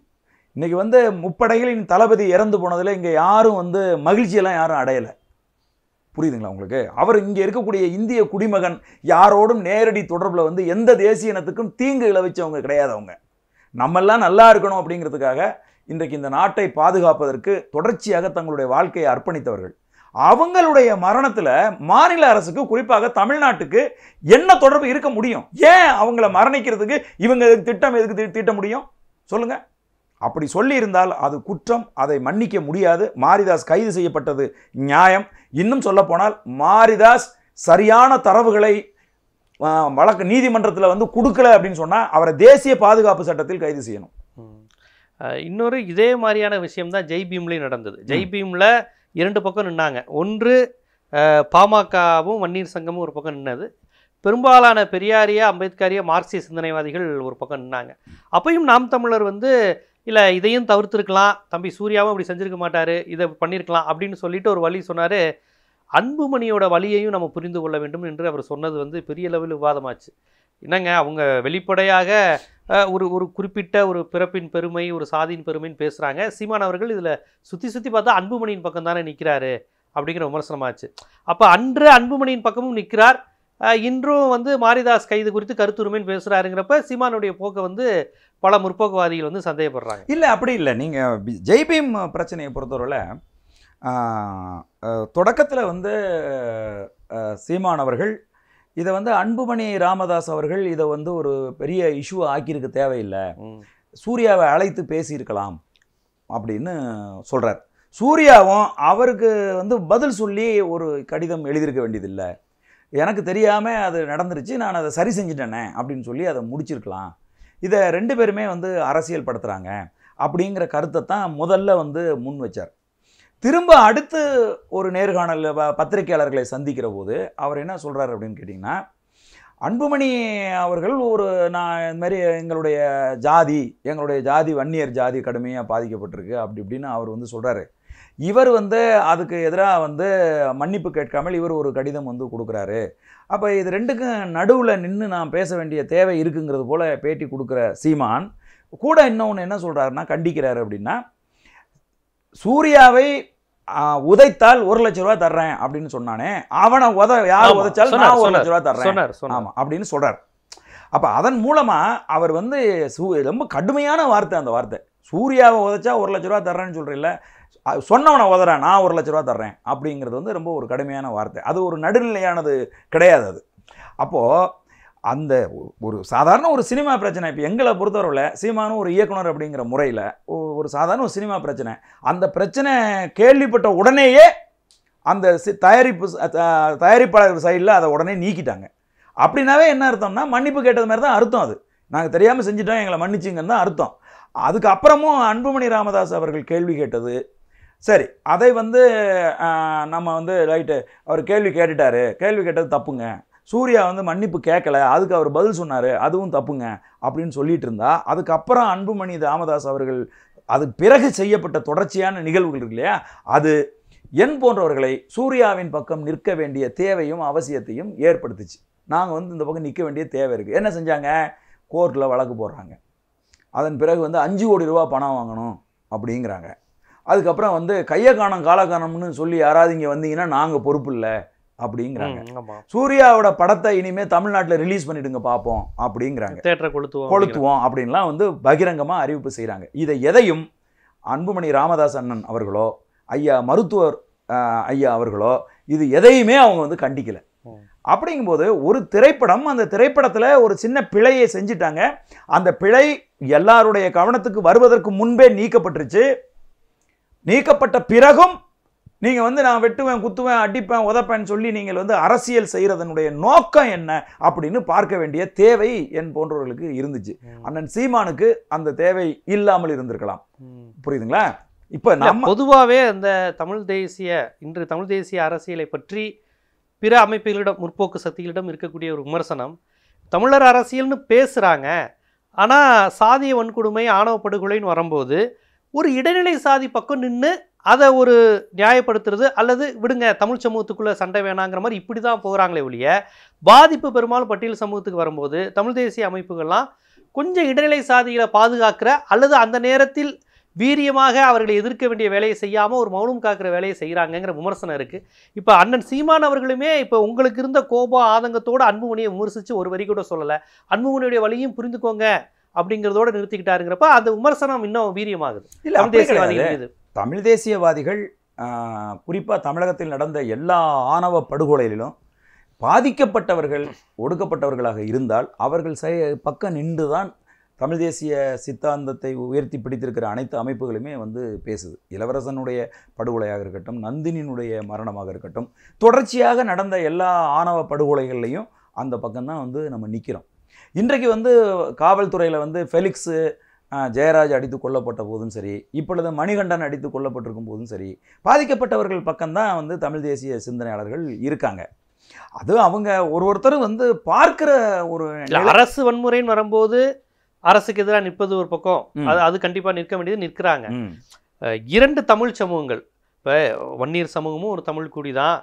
இன்றைக்கி வந்து முப்படைகளின் தளபதி இறந்து போனதில் இங்கே யாரும் வந்து மகிழ்ச்சியெல்லாம் யாரும் அடையலை புரியுதுங்களா உங்களுக்கு அவர் இங்கே இருக்கக்கூடிய இந்திய குடிமகன் யாரோடும் நேரடி தொடர்பில் வந்து எந்த தேசிய இனத்துக்கும் தீங்கு இழவிச்சவங்க கிடையாது அவங்க நம்மெல்லாம் நல்லா இருக்கணும் அப்படிங்கிறதுக்காக இன்றைக்கு இந்த நாட்டை பாதுகாப்பதற்கு தொடர்ச்சியாக தங்களுடைய வாழ்க்கையை அர்ப்பணித்தவர்கள் அவங்களுடைய மரணத்தில் மாநில அரசுக்கு குறிப்பாக தமிழ்நாட்டுக்கு என்ன தொடர்பு இருக்க முடியும் ஏன் அவங்கள மரணிக்கிறதுக்கு இவங்க திட்டம் எதுக்கு தீட்ட முடியும் சொல்லுங்கள் அப்படி சொல்லியிருந்தால் அது குற்றம் அதை மன்னிக்க முடியாது மாரிதாஸ் கைது செய்யப்பட்டது நியாயம் இன்னும் சொல்லப்போனால் மாரிதாஸ் சரியான தரவுகளை வழக்கு நீதிமன்றத்தில் வந்து கொடுக்கல அப்படின்னு சொன்னால் அவரை தேசிய பாதுகாப்பு சட்டத்தில் கைது செய்யணும் இன்னொரு இதே மாதிரியான விஷயம் தான் ஜெய்பீம்லேயும் நடந்தது ஜெய்பீமில் இரண்டு பக்கம் நின்னாங்க ஒன்று பாமகவும் வன்னீர் சங்கமும் ஒரு பக்கம் நின்னது பெரும்பாலான பெரியாரிய அம்பேத்கரிய மார்க்சிய சிந்தனைவாதிகள் ஒரு பக்கம் நின்னாங்க அப்பையும் நாம் தமிழர் வந்து இல்லை இதையும் தவிர்த்துருக்கலாம் தம்பி சூர்யாவும் அப்படி செஞ்சுருக்க மாட்டார் இதை பண்ணியிருக்கலாம் அப்படின்னு சொல்லிட்டு ஒரு வழி சொன்னார் அன்புமணியோட வழியையும் நம்ம புரிந்து கொள்ள வேண்டும் என்று அவர் சொன்னது வந்து பெரிய லெவலில் விவாதமாச்சு என்னங்க அவங்க வெளிப்படையாக ஒரு ஒரு குறிப்பிட்ட ஒரு பிறப்பின் பெருமை ஒரு சாதியின் பெருமைன்னு பேசுகிறாங்க சீமான் அவர்கள் இதில் சுற்றி சுற்றி பார்த்தா அன்புமணியின் பக்கம் தானே நிற்கிறாரு அப்படிங்கிற விமர்சனமாச்சு அப்போ அன்று அன்புமணியின் பக்கமும் நிற்கிறார் இன்றும் வந்து மாரிதாஸ் கைது குறித்து கருத்துரிமைன்னு பேசுகிறாருங்கிறப்ப சீமானுடைய போக்கை வந்து பல முற்போக்குவாதிகள் வந்து சந்தேகப்படுறாங்க இல்லை அப்படி இல்லை நீங்கள் ஜெய்பீம் பிரச்சனையை பொறுத்தவரையில் தொடக்கத்தில் வந்து சீமான் அவர்கள் இதை வந்து அன்புமணி ராமதாஸ் அவர்கள் இதை வந்து ஒரு பெரிய இஷ்யூ ஆக்கியிருக்க தேவையில்லை சூர்யாவை அழைத்து பேசியிருக்கலாம் அப்படின்னு சொல்கிறார் சூர்யாவும் அவருக்கு வந்து பதில் சொல்லி ஒரு கடிதம் எழுதியிருக்க வேண்டியதில்லை எனக்கு தெரியாமல் அது நடந்துருச்சு நான் அதை சரி செஞ்சுட்டேனே அப்படின்னு சொல்லி அதை முடிச்சிருக்கலாம் இதை ரெண்டு பேருமே வந்து அரசியல் படுத்துகிறாங்க அப்படிங்கிற கருத்தை தான் முதல்ல வந்து முன் வச்சார் திரும்ப அடுத்து ஒரு நேர்காணல் பத்திரிகையாளர்களை சந்திக்கிற போது அவர் என்ன சொல்கிறார் அப்படின்னு கேட்டிங்கன்னா அன்புமணி அவர்கள் ஒரு நான் இந்த மாதிரி எங்களுடைய ஜாதி எங்களுடைய ஜாதி வன்னியர் ஜாதி கடுமையாக பாதிக்கப்பட்டிருக்கு அப்படி இப்படின்னு அவர் வந்து சொல்கிறாரு இவர் வந்து அதுக்கு எதிராக வந்து மன்னிப்பு கேட்காமல் இவர் ஒரு கடிதம் வந்து கொடுக்குறாரு அப்போ இது ரெண்டுக்கும் நடுவில் நின்று நான் பேச வேண்டிய தேவை இருக்குங்கிறது போல் பேட்டி கொடுக்குற சீமான் கூட இன்னொன்று என்ன சொல்கிறாருன்னா கண்டிக்கிறாரு அப்படின்னா சூர்யாவை உதைத்தால் ஒரு லட்ச ரூபா தர்றேன் அப்படின்னு சொன்னானே அவனை உத யார் உதைச்சாலும் நான் ஒரு லட்ச ரூபா தர்றேன் ஆமாம் அப்படின்னு சொல்கிறார் அப்போ அதன் மூலமாக அவர் வந்து ரொம்ப கடுமையான வார்த்தை அந்த வார்த்தை சூர்யாவை உதைச்சா ஒரு லட்ச ரூபா தர்றேன்னு சொல்கிறீங்கள சொன்னவனை உதறேன் நான் ஒரு லட்ச ரூபா தர்றேன் அப்படிங்கிறது வந்து ரொம்ப ஒரு கடுமையான வார்த்தை அது ஒரு நடுநிலையானது கிடையாது அது அப்போது அந்த ஒரு சாதாரண ஒரு சினிமா பிரச்சனை இப்போ எங்களை பொறுத்தவரையில் சினிமானு ஒரு இயக்குனர் அப்படிங்கிற முறையில் ஒரு சாதாரண ஒரு சினிமா பிரச்சனை அந்த பிரச்சனை கேள்விப்பட்ட உடனேயே அந்த தயாரிப்பு தயாரிப்பாளர் சைடில் அதை உடனே நீக்கிட்டாங்க அப்படின்னாவே என்ன அர்த்தம்னா மன்னிப்பு கேட்டது மாதிரி தான் அர்த்தம் அது நாங்கள் தெரியாமல் செஞ்சுட்டோம் எங்களை மன்னிச்சிங்கன்னு தான் அர்த்தம் அதுக்கப்புறமும் அன்புமணி ராமதாஸ் அவர்கள் கேள்வி கேட்டது சரி அதை வந்து நம்ம வந்து ரைட்டு அவர் கேள்வி கேட்டுட்டார் கேள்வி கேட்டது தப்புங்க சூர்யா வந்து மன்னிப்பு கேட்கல அதுக்கு அவர் பதில் சொன்னார் அதுவும் தப்புங்க அப்படின்னு சொல்லிட்டு இருந்தா அதுக்கப்புறம் அன்புமணி ராமதாஸ் அவர்கள் அது பிறகு செய்யப்பட்ட தொடர்ச்சியான நிகழ்வுகள் இருக்கு இல்லையா அது என் போன்றவர்களை சூர்யாவின் பக்கம் நிற்க வேண்டிய தேவையும் அவசியத்தையும் ஏற்படுத்துச்சு நாங்கள் வந்து இந்த பக்கம் நிற்க வேண்டிய தேவை இருக்குது என்ன செஞ்சாங்க கோர்ட்டில் வழக்கு போடுறாங்க அதன் பிறகு வந்து அஞ்சு கோடி ரூபா பணம் வாங்கணும் அப்படிங்கிறாங்க அதுக்கப்புறம் வந்து கையை காணம் காலகானம்னு சொல்லி யாராவது இங்கே வந்தீங்கன்னா நாங்கள் பொறுப்பு இல்லை அப்படிங்கிறாங்க சூர்யாவோட படத்தை இனிமே தமிழ்நாட்டில் ரிலீஸ் பண்ணிடுங்க பார்ப்போம் அப்படிங்கிறாங்க தேட்டரை கொளுத்துவோம் கொளுத்துவோம் அப்படின்லாம் வந்து பகிரங்கமாக அறிவிப்பு செய்கிறாங்க இதை எதையும் அன்புமணி ராமதாஸ் அண்ணன் அவர்களோ ஐயா மருத்துவர் ஐயா அவர்களோ இது எதையுமே அவங்க வந்து கண்டிக்கல அப்படிங்கும்போது ஒரு திரைப்படம் அந்த திரைப்படத்தில் ஒரு சின்ன பிழையை செஞ்சிட்டாங்க அந்த பிழை எல்லாருடைய கவனத்துக்கு வருவதற்கு முன்பே நீக்கப்பட்டுருச்சு நீக்கப்பட்ட பிறகும் நீங்கள் வந்து நான் வெட்டுவேன் குத்துவேன் அடிப்பேன் உதப்பேன்னு சொல்லி நீங்கள் வந்து அரசியல் செய்கிறதனுடைய நோக்கம் என்ன அப்படின்னு பார்க்க வேண்டிய தேவை என் போன்றவர்களுக்கு இருந்துச்சு அண்ணன் சீமானுக்கு அந்த தேவை இல்லாமல் இருந்திருக்கலாம் புரியுதுங்களா இப்போ நம்ம பொதுவாகவே அந்த தமிழ் தேசிய இன்று தமிழ் தேசிய அரசியலை பற்றி பிற அமைப்புகளிடம் முற்போக்கு சக்திகளிடம் இருக்கக்கூடிய ஒரு விமர்சனம் தமிழர் அரசியல்னு பேசுகிறாங்க ஆனால் சாதிய வன்கொடுமை ஆணவ படுகொலைன்னு வரும்போது ஒரு இடைநிலை சாதி பக்கம் நின்று அதை ஒரு நியாயப்படுத்துறது அல்லது விடுங்க தமிழ் சமூகத்துக்குள்ளே சண்டை வேணாங்கிற மாதிரி இப்படி தான் போகிறாங்களே ஒழிய பாதிப்பு பெரும்பாலும் பட்டியல் சமூகத்துக்கு வரும்போது தமிழ் தேசிய அமைப்புகள்லாம் கொஞ்சம் இடைநிலை சாதிகளை பாதுகாக்கிற அல்லது அந்த நேரத்தில் வீரியமாக அவர்களை எதிர்க்க வேண்டிய வேலையை செய்யாமல் ஒரு மௌனம் காக்கிற வேலையை செய்கிறாங்கங்கிற விமர்சனம் இருக்குது இப்போ அண்ணன் சீமான் அவர்களுமே இப்போ உங்களுக்கு இருந்த கோபம் ஆதங்கத்தோடு அன்புமணியை விமர்சித்து ஒரு வரி கூட சொல்லலை அன்புமணியுடைய வழியும் புரிந்துக்கோங்க அப்படிங்கிறதோட நிறுத்திக்கிட்டாருங்கிறப்ப அந்த விமர்சனம் இன்னும் வீரியமாகுது இல்லை தமிழ் தேசியவாதிகள் தமிழ் தேசியவாதிகள் குறிப்பாக தமிழகத்தில் நடந்த எல்லா ஆணவ படுகொலைகளிலும் பாதிக்கப்பட்டவர்கள் ஒடுக்கப்பட்டவர்களாக இருந்தால் அவர்கள் சை பக்கம் நின்று தான் தமிழ் தேசிய சித்தாந்தத்தை உயர்த்தி பிடித்திருக்கிற அனைத்து அமைப்புகளுமே வந்து பேசுது இளவரசனுடைய படுகொலையாக இருக்கட்டும் நந்தினியினுடைய மரணமாக இருக்கட்டும் தொடர்ச்சியாக நடந்த எல்லா ஆணவ படுகொலைகள்லையும் அந்த பக்கம்தான் வந்து நம்ம நிற்கிறோம் இன்றைக்கு வந்து காவல்துறையில் வந்து ஃபெலிக்ஸு ஜெயராஜ் அடித்து கொல்லப்பட்ட போதும் சரி இப்பொழுது மணிகண்டன் அடித்து கொல்லப்பட்டிருக்கும் போதும் சரி பாதிக்கப்பட்டவர்கள் பக்கம்தான் வந்து தமிழ் தேசிய சிந்தனையாளர்கள் இருக்காங்க அது அவங்க ஒரு ஒருத்தரும் வந்து பார்க்கிற ஒரு அரசு வன்முறைன்னு வரும்போது அரசுக்கு எதிராக நிற்பது ஒரு பக்கம் அது அது கண்டிப்பாக நிற்க வேண்டியது நிற்கிறாங்க இரண்டு தமிழ் சமூகங்கள் இப்போ வன்னியர் சமூகமும் ஒரு தமிழ் குடி தான்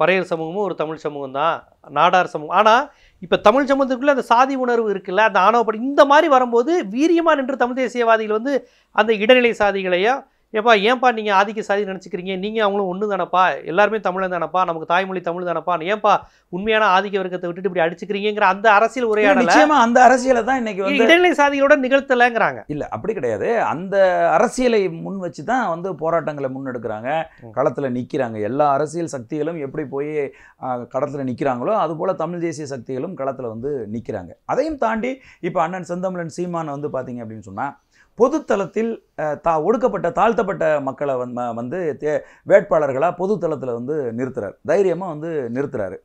பறையர் சமூகமும் ஒரு தமிழ் சமூகம் தான் நாடார் சமூகம் ஆனால் இப்போ தமிழ் சமூகத்துக்குள்ளே அந்த சாதி உணர்வு இருக்குல்ல அந்த ஆணவப்படி இந்த மாதிரி வரும்போது வீரியமாக நின்று தமிழ் தேசியவாதிகள் வந்து அந்த இடைநிலை சாதிகளையோ ஏப்பா ஏன்ப்பா நீங்கள் ஆதிக்க சாதி நினச்சிக்கிறீங்க நீங்கள் அவங்களும் ஒன்று தானப்பா எல்லாருமே தமிழன் தானப்பா நமக்கு தாய்மொழி தமிழ் தானப்பா ஏன்ப்பா உண்மையான ஆதிக்க வர்க்கத்தை விட்டுட்டு இப்படி அடிச்சுக்கிறீங்கிற அந்த அரசியல் உரையாடல அந்த அரசியலை தான் இன்னைக்கு வந்து இடைநிலை சாதிகளோட நிகழ்த்தலைங்கிறாங்க இல்லை அப்படி கிடையாது அந்த அரசியலை முன் வச்சு தான் வந்து போராட்டங்களை முன்னெடுக்கிறாங்க களத்தில் நிற்கிறாங்க எல்லா அரசியல் சக்திகளும் எப்படி போய் களத்தில் நிற்கிறாங்களோ அதுபோல் தமிழ் தேசிய சக்திகளும் களத்தில் வந்து நிற்கிறாங்க அதையும் தாண்டி இப்போ அண்ணன் செந்தமிழன் சீமானை வந்து பார்த்தீங்க அப்படின்னு சொன்னால் பொதுத்தளத்தில் தா ஒடுக்கப்பட்ட தாழ்த்தப்பட்ட மக்களை வந் வந்து தே வேட்பாளர்களாக பொதுத்தளத்தில் வந்து நிறுத்துறாரு தைரியமாக வந்து நிறுத்துறாரு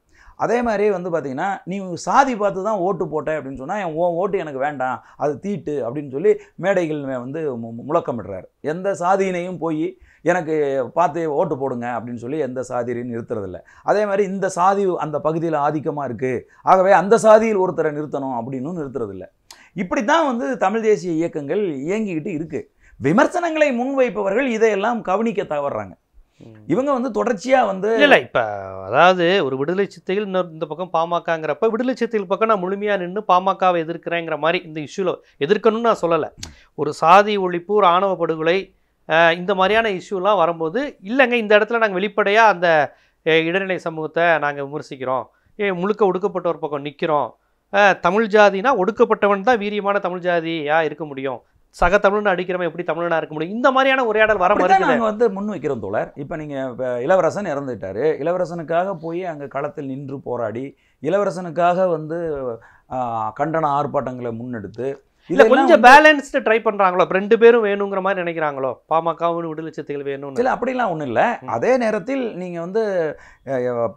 அதே மாதிரி வந்து பார்த்திங்கன்னா நீ சாதி பார்த்து தான் ஓட்டு போட்டேன் அப்படின்னு சொன்னால் என் ஓ ஓட்டு எனக்கு வேண்டாம் அது தீட்டு அப்படின்னு சொல்லி மேடைகள் வந்து முழக்கமிடுறாரு எந்த சாதியினையும் போய் எனக்கு பார்த்து ஓட்டு போடுங்க அப்படின்னு சொல்லி எந்த சாதியிலையும் நிறுத்துறதில்ல அதே மாதிரி இந்த சாதி அந்த பகுதியில் ஆதிக்கமாக இருக்குது ஆகவே அந்த சாதியில் ஒருத்தரை நிறுத்தணும் அப்படின்னு நிறுத்துறதில்லை இப்படி தான் வந்து தமிழ் தேசிய இயக்கங்கள் இயங்கிக்கிட்டு இருக்குது விமர்சனங்களை முன்வைப்பவர்கள் இதையெல்லாம் கவனிக்க தவறாங்க இவங்க வந்து தொடர்ச்சியாக வந்து இல்லை இப்போ அதாவது ஒரு விடுதலை சித்தையில் இன்னொரு இந்த பக்கம் பாமகங்கிறப்ப விடுதலை சித்தையில் பக்கம் நான் முழுமையாக நின்று பாமகவை எதிர்க்கிறேங்கிற மாதிரி இந்த இஷ்யூவில் எதிர்க்கணும்னு நான் சொல்லலை ஒரு சாதி ஒழிப்பு ஒரு ஆணவ படுகொலை இந்த மாதிரியான இஷ்யூலாம் வரும்போது இல்லைங்க இந்த இடத்துல நாங்கள் வெளிப்படையாக அந்த இடைநிலை சமூகத்தை நாங்கள் விமர்சிக்கிறோம் முழுக்க ஒடுக்கப்பட்ட ஒரு பக்கம் நிற்கிறோம் தமிழ் ஜாதினா ஒடுக்கப்பட்டவன் தான் வீரியமான தமிழ் ஜாதியா இருக்க முடியும் சக தமிழ்னு அடிக்கிறவன் எப்படி தமிழனா இருக்க முடியும் இந்த மாதிரியான உரையாடல் வர மாதிரி நாங்கள் வந்து முன் வைக்கிறோம் தோழர் இப்போ நீங்கள் இளவரசன் இறந்துட்டாரு இளவரசனுக்காக போய் அங்கே களத்தில் நின்று போராடி இளவரசனுக்காக வந்து கண்டன ஆர்ப்பாட்டங்களை முன்னெடுத்து இல்ல கொஞ்சம் பேலன்ஸ்டு ட்ரை பண்ணுறாங்களோ ரெண்டு பேரும் வேணுங்கிற மாதிரி நினைக்கிறாங்களோ பாமகவும் விடுதலை சிறுத்தைகள் வேணும் இல்லை அப்படிலாம் ஒன்றும் இல்லை அதே நேரத்தில் நீங்கள் வந்து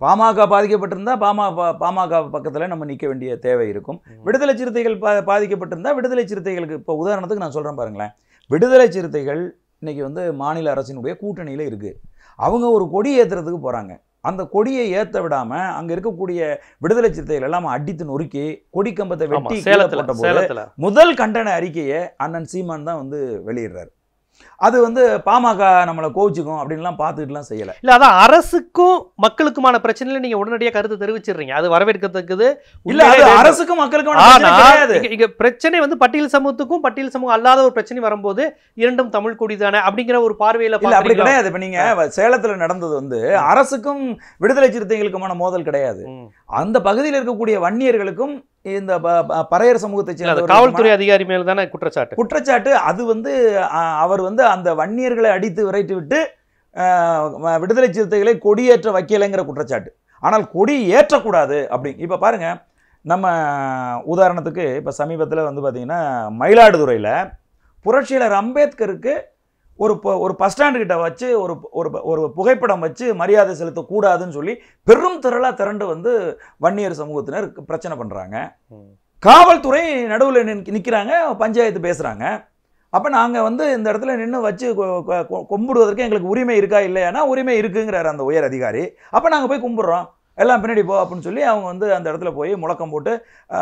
பாமக பாதிக்கப்பட்டிருந்தா பாமா பாமக பக்கத்தில் நம்ம நிற்க வேண்டிய தேவை இருக்கும் விடுதலை சிறுத்தைகள் பா பாதிக்கப்பட்டிருந்தால் விடுதலை சிறுத்தைகளுக்கு இப்போ உதாரணத்துக்கு நான் சொல்கிறேன் பாருங்களேன் விடுதலை சிறுத்தைகள் இன்றைக்கி வந்து மாநில அரசினுடைய கூட்டணியில் இருக்குது அவங்க ஒரு கொடி ஏற்றுறதுக்கு போகிறாங்க அந்த கொடியை ஏற்ற விடாம அங்க இருக்கக்கூடிய விடுதலை சிறுத்தைகள் எல்லாம் அடித்து நொறுக்கி கொடி கம்பத்தை வெட்டி போட்ட போது முதல் கண்டன அறிக்கையை அண்ணன் சீமான் தான் வந்து வெளியிடுறாரு அது வந்து பாமக நம்மளை கோவிச்சுக்கும் அப்படின்லாம் பார்த்துக்கிட்டுலாம் செய்யலை இல்லை அதான் அரசுக்கும் மக்களுக்குமான பிரச்சனையில் நீங்கள் உடனடியாக கருத்து தெரிவிச்சிடுறீங்க அது வரவேற்கத்தக்கது இல்லை அது அரசுக்கும் மக்களுக்கும் இங்கே பிரச்சனை வந்து பட்டியல் சமூகத்துக்கும் பட்டியல் சமூகம் அல்லாத ஒரு பிரச்சனை வரும்போது இரண்டும் தமிழ் குடி அப்படிங்கிற ஒரு பார்வையில் இல்லை அப்படி கிடையாது இப்போ நீங்கள் சேலத்தில் நடந்தது வந்து அரசுக்கும் விடுதலை சிறுத்தைகளுக்குமான மோதல் கிடையாது அந்த பகுதியில் இருக்கக்கூடிய வன்னியர்களுக்கும் இந்த பறையர் சமூகத்தை சேர்ந்த காவல்துறை அதிகாரி மேல தானே குற்றச்சாட்டு குற்றச்சாட்டு அது வந்து அவர் வந்து அந்த வன்னியர்களை அடித்து விரைத்து விட்டு விடுதலை சிறுத்தைகளை கொடியேற்ற வைக்கலைங்கிற குற்றச்சாட்டு ஆனால் கொடி ஏற்றக்கூடாது அப்படி இப்போ பாருங்கள் நம்ம உதாரணத்துக்கு இப்போ சமீபத்தில் வந்து பார்த்திங்கன்னா மயிலாடுதுறையில் புரட்சியாளர் அம்பேத்கருக்கு ஒரு ஒரு பஸ் ஸ்டாண்டு கிட்ட வச்சு ஒரு ஒரு ஒரு புகைப்படம் வச்சு மரியாதை செலுத்தக்கூடாதுன்னு சொல்லி பெரும் திரளாக திரண்டு வந்து வன்னியர் சமூகத்தினர் பிரச்சனை பண்ணுறாங்க காவல்துறை நடுவில் நிற்கிறாங்க பஞ்சாயத்து பேசுகிறாங்க அப்போ நாங்கள் வந்து இந்த இடத்துல நின்று வச்சு கும்பிடுவதற்கு எங்களுக்கு உரிமை இருக்கா இல்லையானா உரிமை இருக்குங்கிறார் அந்த உயர் அதிகாரி அப்போ நாங்கள் போய் கும்பிட்றோம் எல்லாம் பின்னாடி போ அப்படின்னு சொல்லி அவங்க வந்து அந்த இடத்துல போய் முழக்கம் போட்டு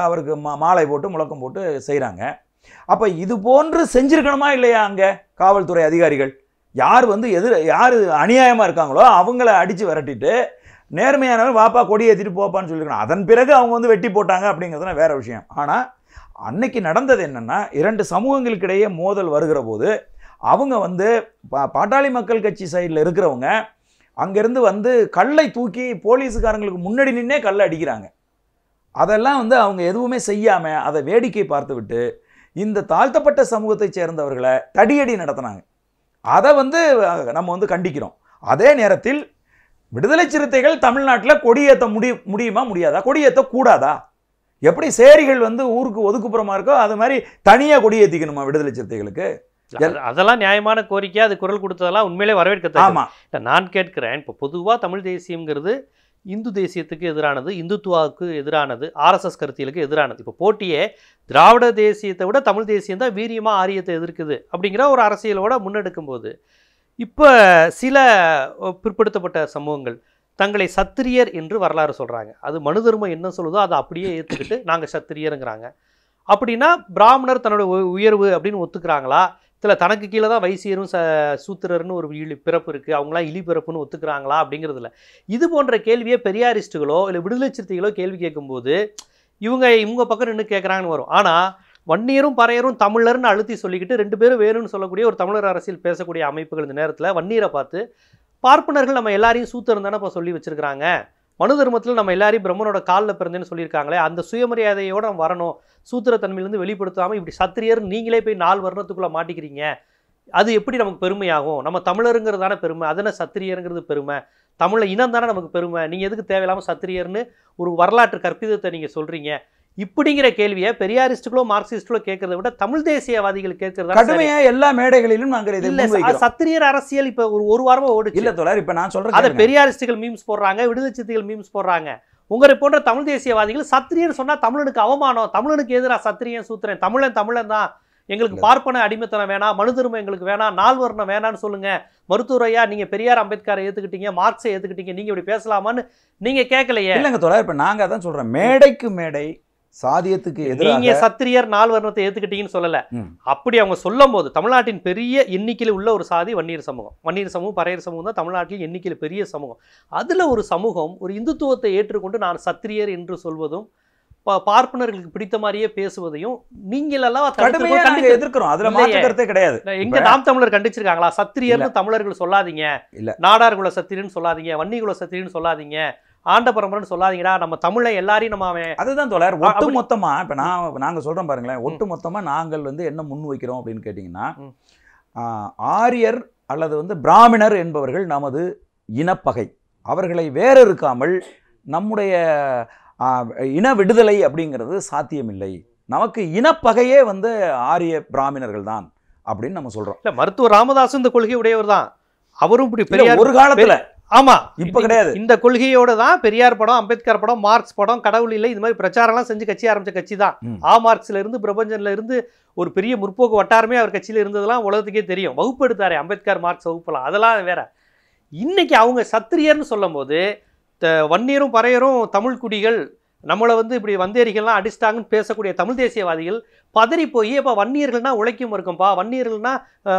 அவருக்கு மா மாலை போட்டு முழக்கம் போட்டு செய்கிறாங்க அப்போ இது போன்று செஞ்சுருக்கணுமா இல்லையா அங்கே காவல்துறை அதிகாரிகள் யார் வந்து எதிர் யார் அநியாயமாக இருக்காங்களோ அவங்கள அடித்து விரட்டிட்டு நேர்மையானவர் வாப்பா கொடி ஏற்றிட்டு போப்பான்னு சொல்லியிருக்கணும் அதன் பிறகு அவங்க வந்து வெட்டி போட்டாங்க அப்படிங்கிறதுனா வேறு விஷயம் ஆனால் அன்னைக்கு நடந்தது என்னென்னா இரண்டு சமூகங்களுக்கிடையே மோதல் வருகிற போது அவங்க வந்து பா பாட்டாளி மக்கள் கட்சி சைடில் இருக்கிறவங்க அங்கேருந்து வந்து கல்லை தூக்கி போலீஸுக்காரங்களுக்கு முன்னாடி நின்னே கல்லை அடிக்கிறாங்க அதெல்லாம் வந்து அவங்க எதுவுமே செய்யாமல் அதை வேடிக்கை பார்த்து விட்டு இந்த தாழ்த்தப்பட்ட சமூகத்தை சேர்ந்தவர்களை தடியடி நடத்தினாங்க அதை வந்து நம்ம வந்து கண்டிக்கிறோம் அதே நேரத்தில் விடுதலை சிறுத்தைகள் தமிழ்நாட்டில் கொடியேற்ற முடி முடியுமா முடியாதா கொடியேற்ற கூடாதா எப்படி சேரிகள் வந்து ஊருக்கு ஒதுக்குப்புறமா இருக்கோ அது மாதிரி தனியாக கொடியேற்றிக்கணுமா விடுதலை சிறுத்தைகளுக்கு அதெல்லாம் நியாயமான கோரிக்கை அது குரல் கொடுத்ததெல்லாம் உண்மையிலே வரவேற்க ஆமாம் நான் கேட்கிறேன் இப்போ பொதுவாக தமிழ் தேசியங்கிறது இந்து தேசியத்துக்கு எதிரானது இந்துத்துவாவுக்கு எதிரானது ஆர்எஸ்எஸ் கருத்தியலுக்கு எதிரானது இப்போ போட்டியே திராவிட தேசியத்தை விட தமிழ் தேசியம் தான் வீரியமாக ஆரியத்தை எதிர்க்குது அப்படிங்கிற ஒரு அரசியலோட முன்னெடுக்கும் போது இப்போ சில பிற்படுத்தப்பட்ட சமூகங்கள் தங்களை சத்திரியர் என்று வரலாறு சொல்கிறாங்க அது மனு தர்மம் என்ன சொல்லுதோ அதை அப்படியே ஏற்றுக்கிட்டு நாங்கள் சத்திரியருங்கிறாங்க அப்படின்னா பிராமணர் தன்னோட உயர்வு அப்படின்னு ஒத்துக்கிறாங்களா இதில் தனக்கு கீழே தான் வைசியரும் ச சூத்திரர்னு ஒரு இழி பிறப்பு இருக்குது அவங்களாம் இழி பிறப்புன்னு ஒத்துக்கிறாங்களா அப்படிங்கிறதுல இது போன்ற கேள்வியை பெரியாரிஸ்ட்டுகளோ இல்லை விடுதலை சிறுத்தைகளோ கேள்வி கேட்கும்போது இவங்க இவங்க பக்கம் நின்று கேட்குறாங்கன்னு வரும் ஆனால் வன்னியரும் பறையரும் தமிழர்னு அழுத்தி சொல்லிக்கிட்டு ரெண்டு பேரும் வேணும்னு சொல்லக்கூடிய ஒரு தமிழர் அரசியல் பேசக்கூடிய அமைப்புகள் இந்த நேரத்தில் வன்னியரை பார்த்து பார்ப்பனர்கள் நம்ம எல்லாரையும் சூத்திரம் தானே இப்போ சொல்லி வச்சுருக்கிறாங்க மனு தர்மத்தில் நம்ம எல்லாரையும் பிரம்மனோட காலில் பிறந்தேன்னு சொல்லியிருக்காங்களே அந்த சுயமரியாதையோட நம்ம வரணும் சூத்திரத்தன்மையிலேருந்து வெளிப்படுத்தாமல் இப்படி சத்திரியர் நீங்களே போய் நாலு வர்ணத்துக்குள்ளே மாட்டிக்கிறீங்க அது எப்படி நமக்கு பெருமையாகும் நம்ம தமிழருங்கிறது தானே பெருமை அதனால் சத்திரியருங்கிறது பெருமை தமிழில் இனம் தானே நமக்கு பெருமை நீங்கள் எதுக்கு தேவையில்லாமல் சத்திரியர்னு ஒரு வரலாற்று கற்பிதத்தை நீங்கள் சொல்கிறீங்க இப்படிங்கிற கேள்வியை பெரியாரிஸ்டுகளோ மார்க்சிஸ்டுகளோ கேட்கறத விட தமிழ் தேசியவாதிகள் கேட்கறதா கடுமையா எல்லா மேடைகளிலும் நாங்கள் இல்லை சத்திரியர் அரசியல் இப்போ ஒரு ஒரு வாரமாக ஓடு இல்லை தொடர் இப்போ நான் சொல்கிறேன் அதை பெரியாரிஸ்டுகள் மீம்ஸ் போடுறாங்க விடுதலை சித்திகள் மீம்ஸ் போடுறாங்க உங்களை போன்ற தமிழ் தேசியவாதிகள் சத்திரியன்னு சொன்னால் தமிழனுக்கு அவமானம் தமிழனுக்கு எதிராக சத்திரியன் சூத்திரன் தமிழன் தமிழன் தான் எங்களுக்கு பார்ப்பன அடிமைத்தனம் வேணாம் மனு தர்மம் எங்களுக்கு வேணாம் நாள் வர்ணம் வேணான்னு சொல்லுங்கள் மருத்துவரையா நீங்கள் பெரியார் அம்பேத்கரை ஏற்றுக்கிட்டீங்க மார்க்ஸை ஏற்றுக்கிட்டீங்க நீங்கள் இப்படி பேசலாமான்னு நீங்கள் கேட்கலையே இல்லைங்க தொடர் இப்போ நாங்கள் தான் சொல்கிறோம் மேடைக்கு மேடை சாதியத்துக்கு நீங்க சத்திரியர் நாள் வருணத்தை ஏத்துக்கிட்டீங்கன்னு சொல்லல அப்படி அவங்க சொல்லும் போது தமிழ்நாட்டின் பெரிய எண்ணிக்கையில் உள்ள ஒரு சாதி வன்னியர் சமூகம் வன்னியர் சமூகம் பறையர் சமூகம் தான் தமிழ்நாட்டில் எண்ணிக்கையில் பெரிய சமூகம் அதுல ஒரு சமூகம் ஒரு இந்துத்துவத்தை ஏற்றுக்கொண்டு நான் சத்திரியர் என்று சொல்வதும் பார்ப்பனர்களுக்கு பிடித்த மாதிரியே பேசுவதையும் நீங்களெல்லாம் எதிர்க்கிறோம் அதுல மாற்றுக்கிறதே கிடையாது எங்க நாம் தமிழர் கண்டிச்சிருக்காங்களா சத்திரியர்னு தமிழர்கள் சொல்லாதீங்க நாடார் குல சத்திரின்னு சொல்லாதீங்க வன்னிகுல சத்திரின்னு சொல்லாதீங்க ஆண்ட பரம்பரைன்னு சொல்லாதீங்கடா நம்ம தமிழை எல்லாரையும் நம்ம அவன் அதுதான் தொடர் ஒட்டு மொத்தமா இப்ப நான் நாங்க சொல்றோம் பாருங்களேன் ஒட்டு மொத்தமா நாங்கள் வந்து என்ன முன் வைக்கிறோம் அப்படின்னு கேட்டீங்கன்னா ஆரியர் அல்லது வந்து பிராமணர் என்பவர்கள் நமது இனப்பகை அவர்களை வேறு இருக்காமல் நம்முடைய இன விடுதலை அப்படிங்கிறது சாத்தியமில்லை நமக்கு இனப்பகையே வந்து ஆரிய பிராமணர்கள் தான் அப்படின்னு நம்ம சொல்றோம் இல்ல மருத்துவர் ராமதாஸ் இந்த கொள்கை உடையவர் தான் அவரும் இப்படி பெரிய ஒரு காலத்துல ஆமா இப்ப கிடையாது இந்த கொள்கையோட தான் பெரியார் படம் அம்பேத்கர் படம் மார்க்ஸ் படம் கடவுள் இல்லை இது மாதிரி பிரச்சாரம்லாம் செஞ்சு கட்சி ஆரம்பிச்ச கட்சி தான் ஆ மார்க்ஸ்ல இருந்து பிரபஞ்சன்ல இருந்து ஒரு பெரிய முற்போக்கு வட்டாரமே அவர் கட்சியில் இருந்ததெல்லாம் உலகத்துக்கே தெரியும் வகுப்பு எடுத்தாரு அம்பேத்கர் மார்க்ஸ் வகுப்புலாம் அதெல்லாம் வேற இன்னைக்கு அவங்க சத்திரியர்னு சொல்லும் போது வன்னியரும் பறையரும் தமிழ் குடிகள் நம்மளை வந்து இப்படி வந்தேரிகள்லாம் அடிச்சிட்டாங்கன்னு பேசக்கூடிய தமிழ் தேசியவாதிகள் பதறி போய் இப்போ வன்னியர்கள்னா உழைக்கும் இருக்கும்பா வன்னியர்கள்னா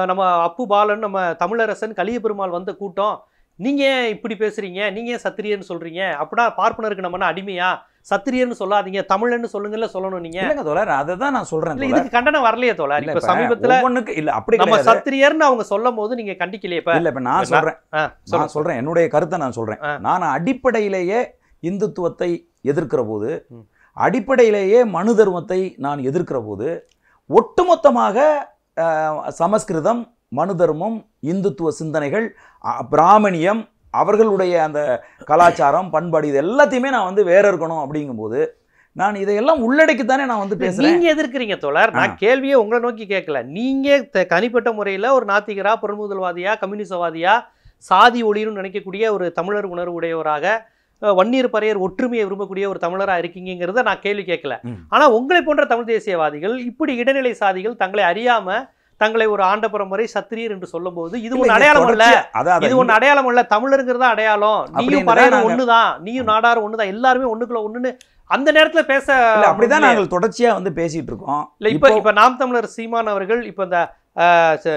நம்ம அப்பு பாலன் நம்ம தமிழரசன் கலிய பெருமாள் வந்த கூட்டம் நீங்கள் இப்படி பேசுகிறீங்க நீங்கள் சத்திரியர்னு சொல்கிறீங்க அப்படின்னா பார்ப்பனருக்கு நம்ம அடிமையா சத்திரியர்னு சொல்லாதீங்க தமிழ்னு சொல்லுங்கல்ல சொல்லணும் நீங்க இல்லங்க தோழர் அதை தான் நான் சொல்றேன் இதுக்கு கண்டனம் வரலையே தோழர் இப்ப சமீபத்துல ஒண்ணுக்கு இல்ல அப்படி நம்ம சத்திரியர்னு அவங்க சொல்லும் போது நீங்க கண்டிக்கலையே இப்ப இல்ல இப்ப நான் சொல்றேன் நான் சொல்றேன் என்னுடைய கருத்தை நான் சொல்றேன் நான் அடிப்படையிலேயே இந்துத்துவத்தை எதிர்க்கிற போது அடிப்படையிலேயே மனு தர்மத்தை நான் எதிர்க்கிற போது ஒட்டுமொத்தமாக சமஸ்கிருதம் மனு தர்மம் இந்துத்துவ சிந்தனைகள் பிராமணியம் அவர்களுடைய அந்த கலாச்சாரம் பண்பாடு இது எல்லாத்தையுமே நான் வந்து வேற இருக்கணும் அப்படிங்கும்போது நான் இதையெல்லாம் உள்ளடக்கித்தானே நான் வந்து பேசுறேன் நீங்க எதிர்க்கிறீங்க தோழர் நான் கேள்வியை உங்களை நோக்கி கேட்கல நீங்க தனிப்பட்ட முறையில் ஒரு நாத்திகரா பெருமுதல்வாதியா கம்யூனிசவாதியா சாதி ஒளின்னு நினைக்கக்கூடிய ஒரு தமிழர் உணர்வு உடையவராக வன்னியர் பறையர் ஒற்றுமையை விரும்பக்கூடிய ஒரு தமிழராக இருக்கீங்கிறத நான் கேள்வி கேட்கல ஆனால் உங்களை போன்ற தமிழ் தேசியவாதிகள் இப்படி இடைநிலை சாதிகள் தங்களை அறியாமல் தங்களை ஒரு ஆண்டபுரம் முறை சத்திரியர் என்று சொல்லும் போது இது ஒன்று அடையாளம் இல்ல இது ஒன்று அடையாளம் இல்ல தமிழருங்கிறது அடையாளம் நீயும் பறையனும் ஒண்ணுதான் நீயும் நாடாரும் ஒண்ணுதான் எல்லாருமே ஒண்ணுக்குள்ள ஒண்ணுன்னு அந்த நேரத்துல பேச அப்படிதான் நாங்கள் தொடர்ச்சியா வந்து பேசிட்டு இருக்கோம் இல்ல இப்ப இப்ப நாம் தமிழர் சீமான் அவர்கள் இப்ப இந்த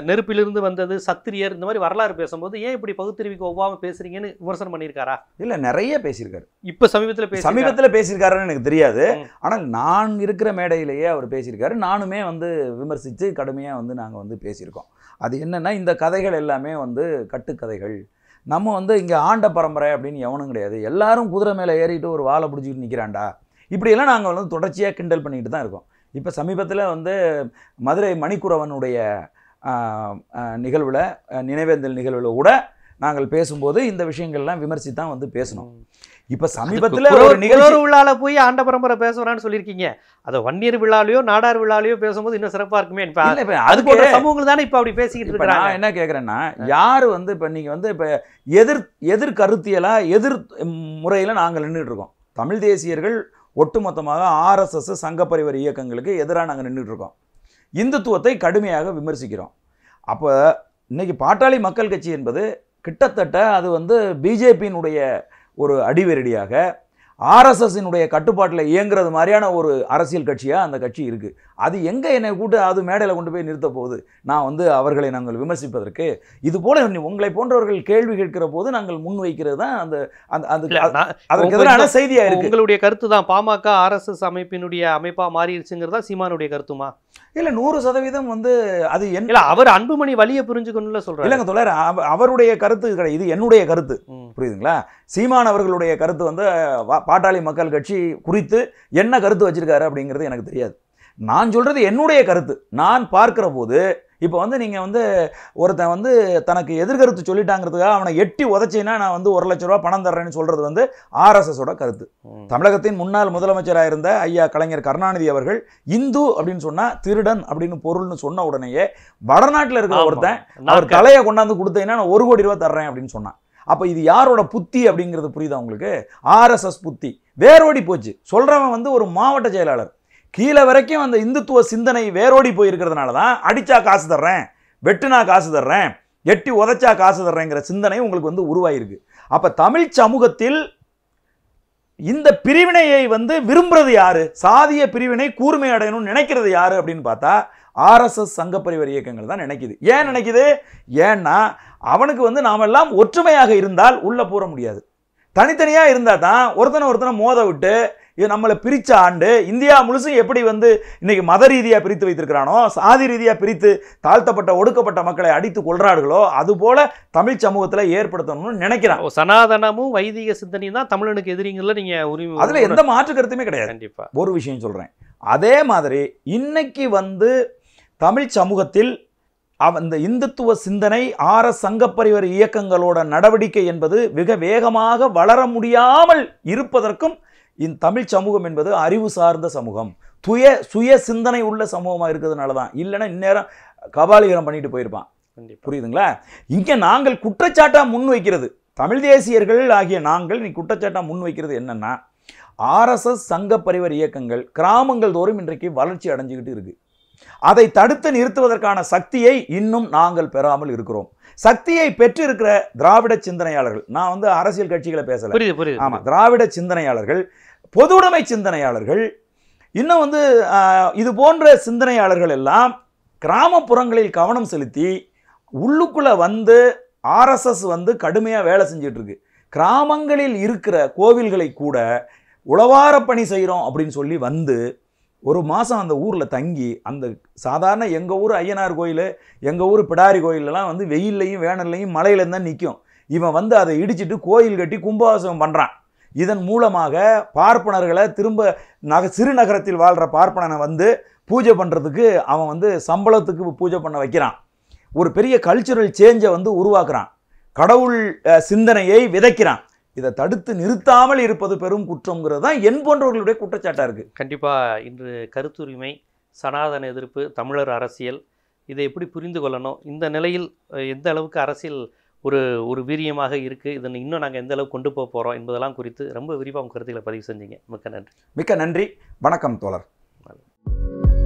நெருப்பிலிருந்து வந்தது சத்திரியர் இந்த மாதிரி வரலாறு பேசும்போது ஏன் இப்படி பகுத்தறிவுக்கு ஒவ்வாமல் பேசுறீங்கன்னு விமர்சனம் பண்ணியிருக்காரா இல்லை நிறைய பேசியிருக்காரு இப்போ சமீபத்தில் பேசி சமீபத்தில் பேசியிருக்காருன்னு எனக்கு தெரியாது ஆனால் நான் இருக்கிற மேடையிலேயே அவர் பேசியிருக்காரு நானுமே வந்து விமர்சித்து கடுமையாக வந்து நாங்கள் வந்து பேசியிருக்கோம் அது என்னென்னா இந்த கதைகள் எல்லாமே வந்து கட்டுக்கதைகள் நம்ம வந்து இங்கே ஆண்ட பரம்பரை அப்படின்னு எவனும் கிடையாது எல்லாரும் குதிரை மேலே ஏறிட்டு ஒரு வாழை பிடிச்சிக்கிட்டு நிற்கிறாண்டா இப்படியெல்லாம் நாங்கள் வந்து தொடர்ச்சியாக கிண்டல் பண்ணிக்கிட்டு தான் இருக்கோம் இப்போ சமீபத்தில் வந்து மதுரை மணிக்குறவனுடைய நிகழ்வில் நினைவேந்தல் நிகழ்வில் கூட நாங்கள் பேசும்போது இந்த விஷயங்கள்லாம் விமர்சித்தான் தான் வந்து பேசணும் இப்போ சமீபத்தில் ஒரு நிகழ்வு விழால போய் ஆண்ட பரம்பரை பேசுகிறான்னு சொல்லியிருக்கீங்க அதை வன்னியர் விழாலையோ நாடார் விழாலையோ பேசும்போது இன்னும் சிறப்பாக இருக்குமே இப்போ அது போன்ற சமூகங்கள் தானே இப்போ அப்படி பேசிக்கிட்டு இருக்கிறாங்க நான் என்ன கேட்குறேன்னா யார் வந்து இப்போ நீங்கள் வந்து இப்போ எதிர் எதிர் கருத்தியலாக எதிர் முறையில் நாங்கள் நின்றுட்டு இருக்கோம் தமிழ் தேசியர்கள் ஒட்டுமொத்தமாக ஆர்எஸ்எஸ் சங்கப்பரிவர் இயக்கங்களுக்கு எதிராக நாங்கள் நின்றுட்டு இருக்கோம் இந்துத்துவத்தை கடுமையாக விமர்சிக்கிறோம் அப்போ இன்றைக்கி பாட்டாளி மக்கள் கட்சி என்பது கிட்டத்தட்ட அது வந்து பிஜேபியினுடைய ஒரு அடிவெரடியாக ஆர்எஸ்எஸ்னுடைய கட்டுப்பாட்டில் இயங்குறது மாதிரியான ஒரு அரசியல் கட்சியாக அந்த கட்சி இருக்குது அது எங்கே என்னை கூட்டு அது மேடையில் கொண்டு போய் நிறுத்த போகுது நான் வந்து அவர்களை நாங்கள் விமர்சிப்பதற்கு இது போல உங்களை போன்றவர்கள் கேள்வி கேட்கிற போது நாங்கள் முன்வைக்கிறது தான் அந்த அந்த அந்த அதற்கு எதிரான செய்தியாக இருக்குது உங்களுடைய கருத்து தான் பாமக ஆர்எஸ்எஸ் அமைப்பினுடைய அமைப்பாக மாறிடுச்சுங்கிறதா சீமானுடைய கருத்துமா இல்லை நூறு சதவீதம் வந்து அது என்ன அவர் அன்புமணி வழியை புரிஞ்சுக்கணும்ல சொல்கிறார் இல்லைங்க தொழர் அவருடைய கருத்து கிடையாது இது என்னுடைய கருத்து புரியுதுங்களா சீமான் அவர்களுடைய கருத்து வந்து பாட்டாளி மக்கள் கட்சி குறித்து என்ன கருத்து வச்சுருக்காரு அப்படிங்கிறது எனக்கு தெரியாது நான் சொல்கிறது என்னுடைய கருத்து நான் பார்க்குற போது இப்போ வந்து நீங்கள் வந்து ஒருத்தன் வந்து தனக்கு எதிர்கருத்து சொல்லிட்டாங்கிறதுக்காக அவனை எட்டி உதச்சினா நான் வந்து ஒரு லட்ச ரூபா பணம் தர்றேன்னு சொல்கிறது வந்து ஆர்எஸ்எஸோட கருத்து தமிழகத்தின் முன்னாள் முதலமைச்சராக இருந்த ஐயா கலைஞர் கருணாநிதி அவர்கள் இந்து அப்படின்னு சொன்னால் திருடன் அப்படின்னு பொருள்னு சொன்ன உடனேயே வடநாட்டில் இருக்கிற ஒருத்தன் அவர் கலையை கொண்டாந்து கொடுத்தீங்கன்னா நான் ஒரு கோடி ரூபா தர்றேன் அப்படின்னு சொன்னான் அப்போ இது யாரோட புத்தி அப்படிங்கிறது புரியுதா உங்களுக்கு ஆர்எஸ்எஸ் புத்தி வேரோடி போச்சு சொல்கிறவன் வந்து ஒரு மாவட்ட செயலாளர் கீழே வரைக்கும் அந்த இந்துத்துவ சிந்தனை வேரோடி போயிருக்கிறதுனால தான் அடித்தா காசு தர்றேன் வெட்டுனா காசு தர்றேன் எட்டி உதச்சா காசு தர்றேங்கிற சிந்தனை உங்களுக்கு வந்து உருவாயிருக்கு அப்போ தமிழ் சமூகத்தில் இந்த பிரிவினையை வந்து விரும்புறது யாரு சாதிய பிரிவினை கூர்மை அடையணும்னு நினைக்கிறது யாரு அப்படின்னு பார்த்தா ஆர்எஸ்எஸ் சங்கப்பரிவர் இயக்கங்கள் தான் நினைக்குது ஏன் நினைக்குது ஏன்னா அவனுக்கு வந்து நாமெல்லாம் ஒற்றுமையாக இருந்தால் உள்ளே போற முடியாது தனித்தனியாக இருந்தால் தான் ஒருத்தனை ஒருத்தனை மோத விட்டு இது நம்மளை பிரித்த ஆண்டு இந்தியா முழுசும் எப்படி வந்து இன்றைக்கி மத ரீதியாக பிரித்து வைத்திருக்கிறானோ சாதி ரீதியாக பிரித்து தாழ்த்தப்பட்ட ஒடுக்கப்பட்ட மக்களை அடித்து கொள்றார்களோ அதுபோல் தமிழ் சமூகத்தில் ஏற்படுத்தணும்னு நினைக்கிறான் சனாதனமும் வைதிக சிந்தனையும் தான் தமிழனுக்கு எதிரிங்கள நீங்கள் உரிமை அதில் எந்த மாற்று கருத்துமே கிடையாது கண்டிப்பாக ஒரு விஷயம் சொல்கிறேன் அதே மாதிரி இன்னைக்கு வந்து தமிழ் சமூகத்தில் அந்த இந்துத்துவ சிந்தனை ஆர சங்கப்பரிவர் இயக்கங்களோட நடவடிக்கை என்பது மிக வேகமாக வளர முடியாமல் இருப்பதற்கும் இந்த தமிழ் சமூகம் என்பது அறிவு சார்ந்த சமூகம் துய சுய சிந்தனை உள்ள சமூகமாக இருக்கிறதுனால தான் இல்லைன்னா இந்நேரம் கபாலிகரம் பண்ணிட்டு போயிருப்பான் புரியுதுங்களா இங்கே நாங்கள் குற்றச்சாட்டாக முன் வைக்கிறது தமிழ் தேசியர்கள் ஆகிய நாங்கள் நீ குற்றச்சாட்டாக முன் வைக்கிறது என்னென்னா ஆர்எஸ்எஸ் சங்க பரிவர் இயக்கங்கள் கிராமங்கள் தோறும் இன்றைக்கு வளர்ச்சி அடைஞ்சிக்கிட்டு இருக்குது அதை தடுத்து நிறுத்துவதற்கான சக்தியை இன்னும் நாங்கள் பெறாமல் இருக்கிறோம் சக்தியை பெற்றிருக்கிற திராவிட சிந்தனையாளர்கள் நான் வந்து அரசியல் கட்சிகளை பேசல புரியுது புரியுது ஆமாம் திராவிட சிந்தனையாளர்கள் பொதுவுடைமை சிந்தனையாளர்கள் இன்னும் வந்து இது போன்ற சிந்தனையாளர்கள் எல்லாம் கிராமப்புறங்களில் கவனம் செலுத்தி உள்ளுக்குள்ளே வந்து ஆர்எஸ்எஸ் வந்து கடுமையாக வேலை செஞ்சிட்ருக்கு கிராமங்களில் இருக்கிற கோவில்களை கூட உளவார பணி செய்கிறோம் அப்படின்னு சொல்லி வந்து ஒரு மாதம் அந்த ஊரில் தங்கி அந்த சாதாரண எங்கள் ஊர் ஐயனார் கோயில் எங்கள் ஊர் பிடாரி கோயிலெலாம் வந்து வெயில்லையும் வேனல்லையும் மலையில தான் நிற்கும் இவன் வந்து அதை இடிச்சிட்டு கோயில் கட்டி கும்பாபிஷேகம் பண்ணுறான் இதன் மூலமாக பார்ப்பனர்களை திரும்ப நக சிறுநகரத்தில் வாழ்கிற பார்ப்பனனை வந்து பூஜை பண்ணுறதுக்கு அவன் வந்து சம்பளத்துக்கு பூஜை பண்ண வைக்கிறான் ஒரு பெரிய கல்ச்சுரல் சேஞ்சை வந்து உருவாக்குறான் கடவுள் சிந்தனையை விதைக்கிறான் இதை தடுத்து நிறுத்தாமல் இருப்பது பெரும் குற்றங்கிறது தான் என் போன்றவர்களுடைய குற்றச்சாட்டாக இருக்குது கண்டிப்பாக இன்று கருத்துரிமை சனாதன எதிர்ப்பு தமிழர் அரசியல் இதை எப்படி புரிந்து கொள்ளணும் இந்த நிலையில் எந்த அளவுக்கு அரசியல் ஒரு ஒரு வீரியமாக இருக்குது இதை இன்னும் நாங்கள் எந்த அளவுக்கு கொண்டு போக போகிறோம் என்பதெல்லாம் குறித்து ரொம்ப விரிவாக உங்கள் கருத்துக்களை பதிவு செஞ்சீங்க மிக்க நன்றி மிக்க நன்றி வணக்கம் தோழர்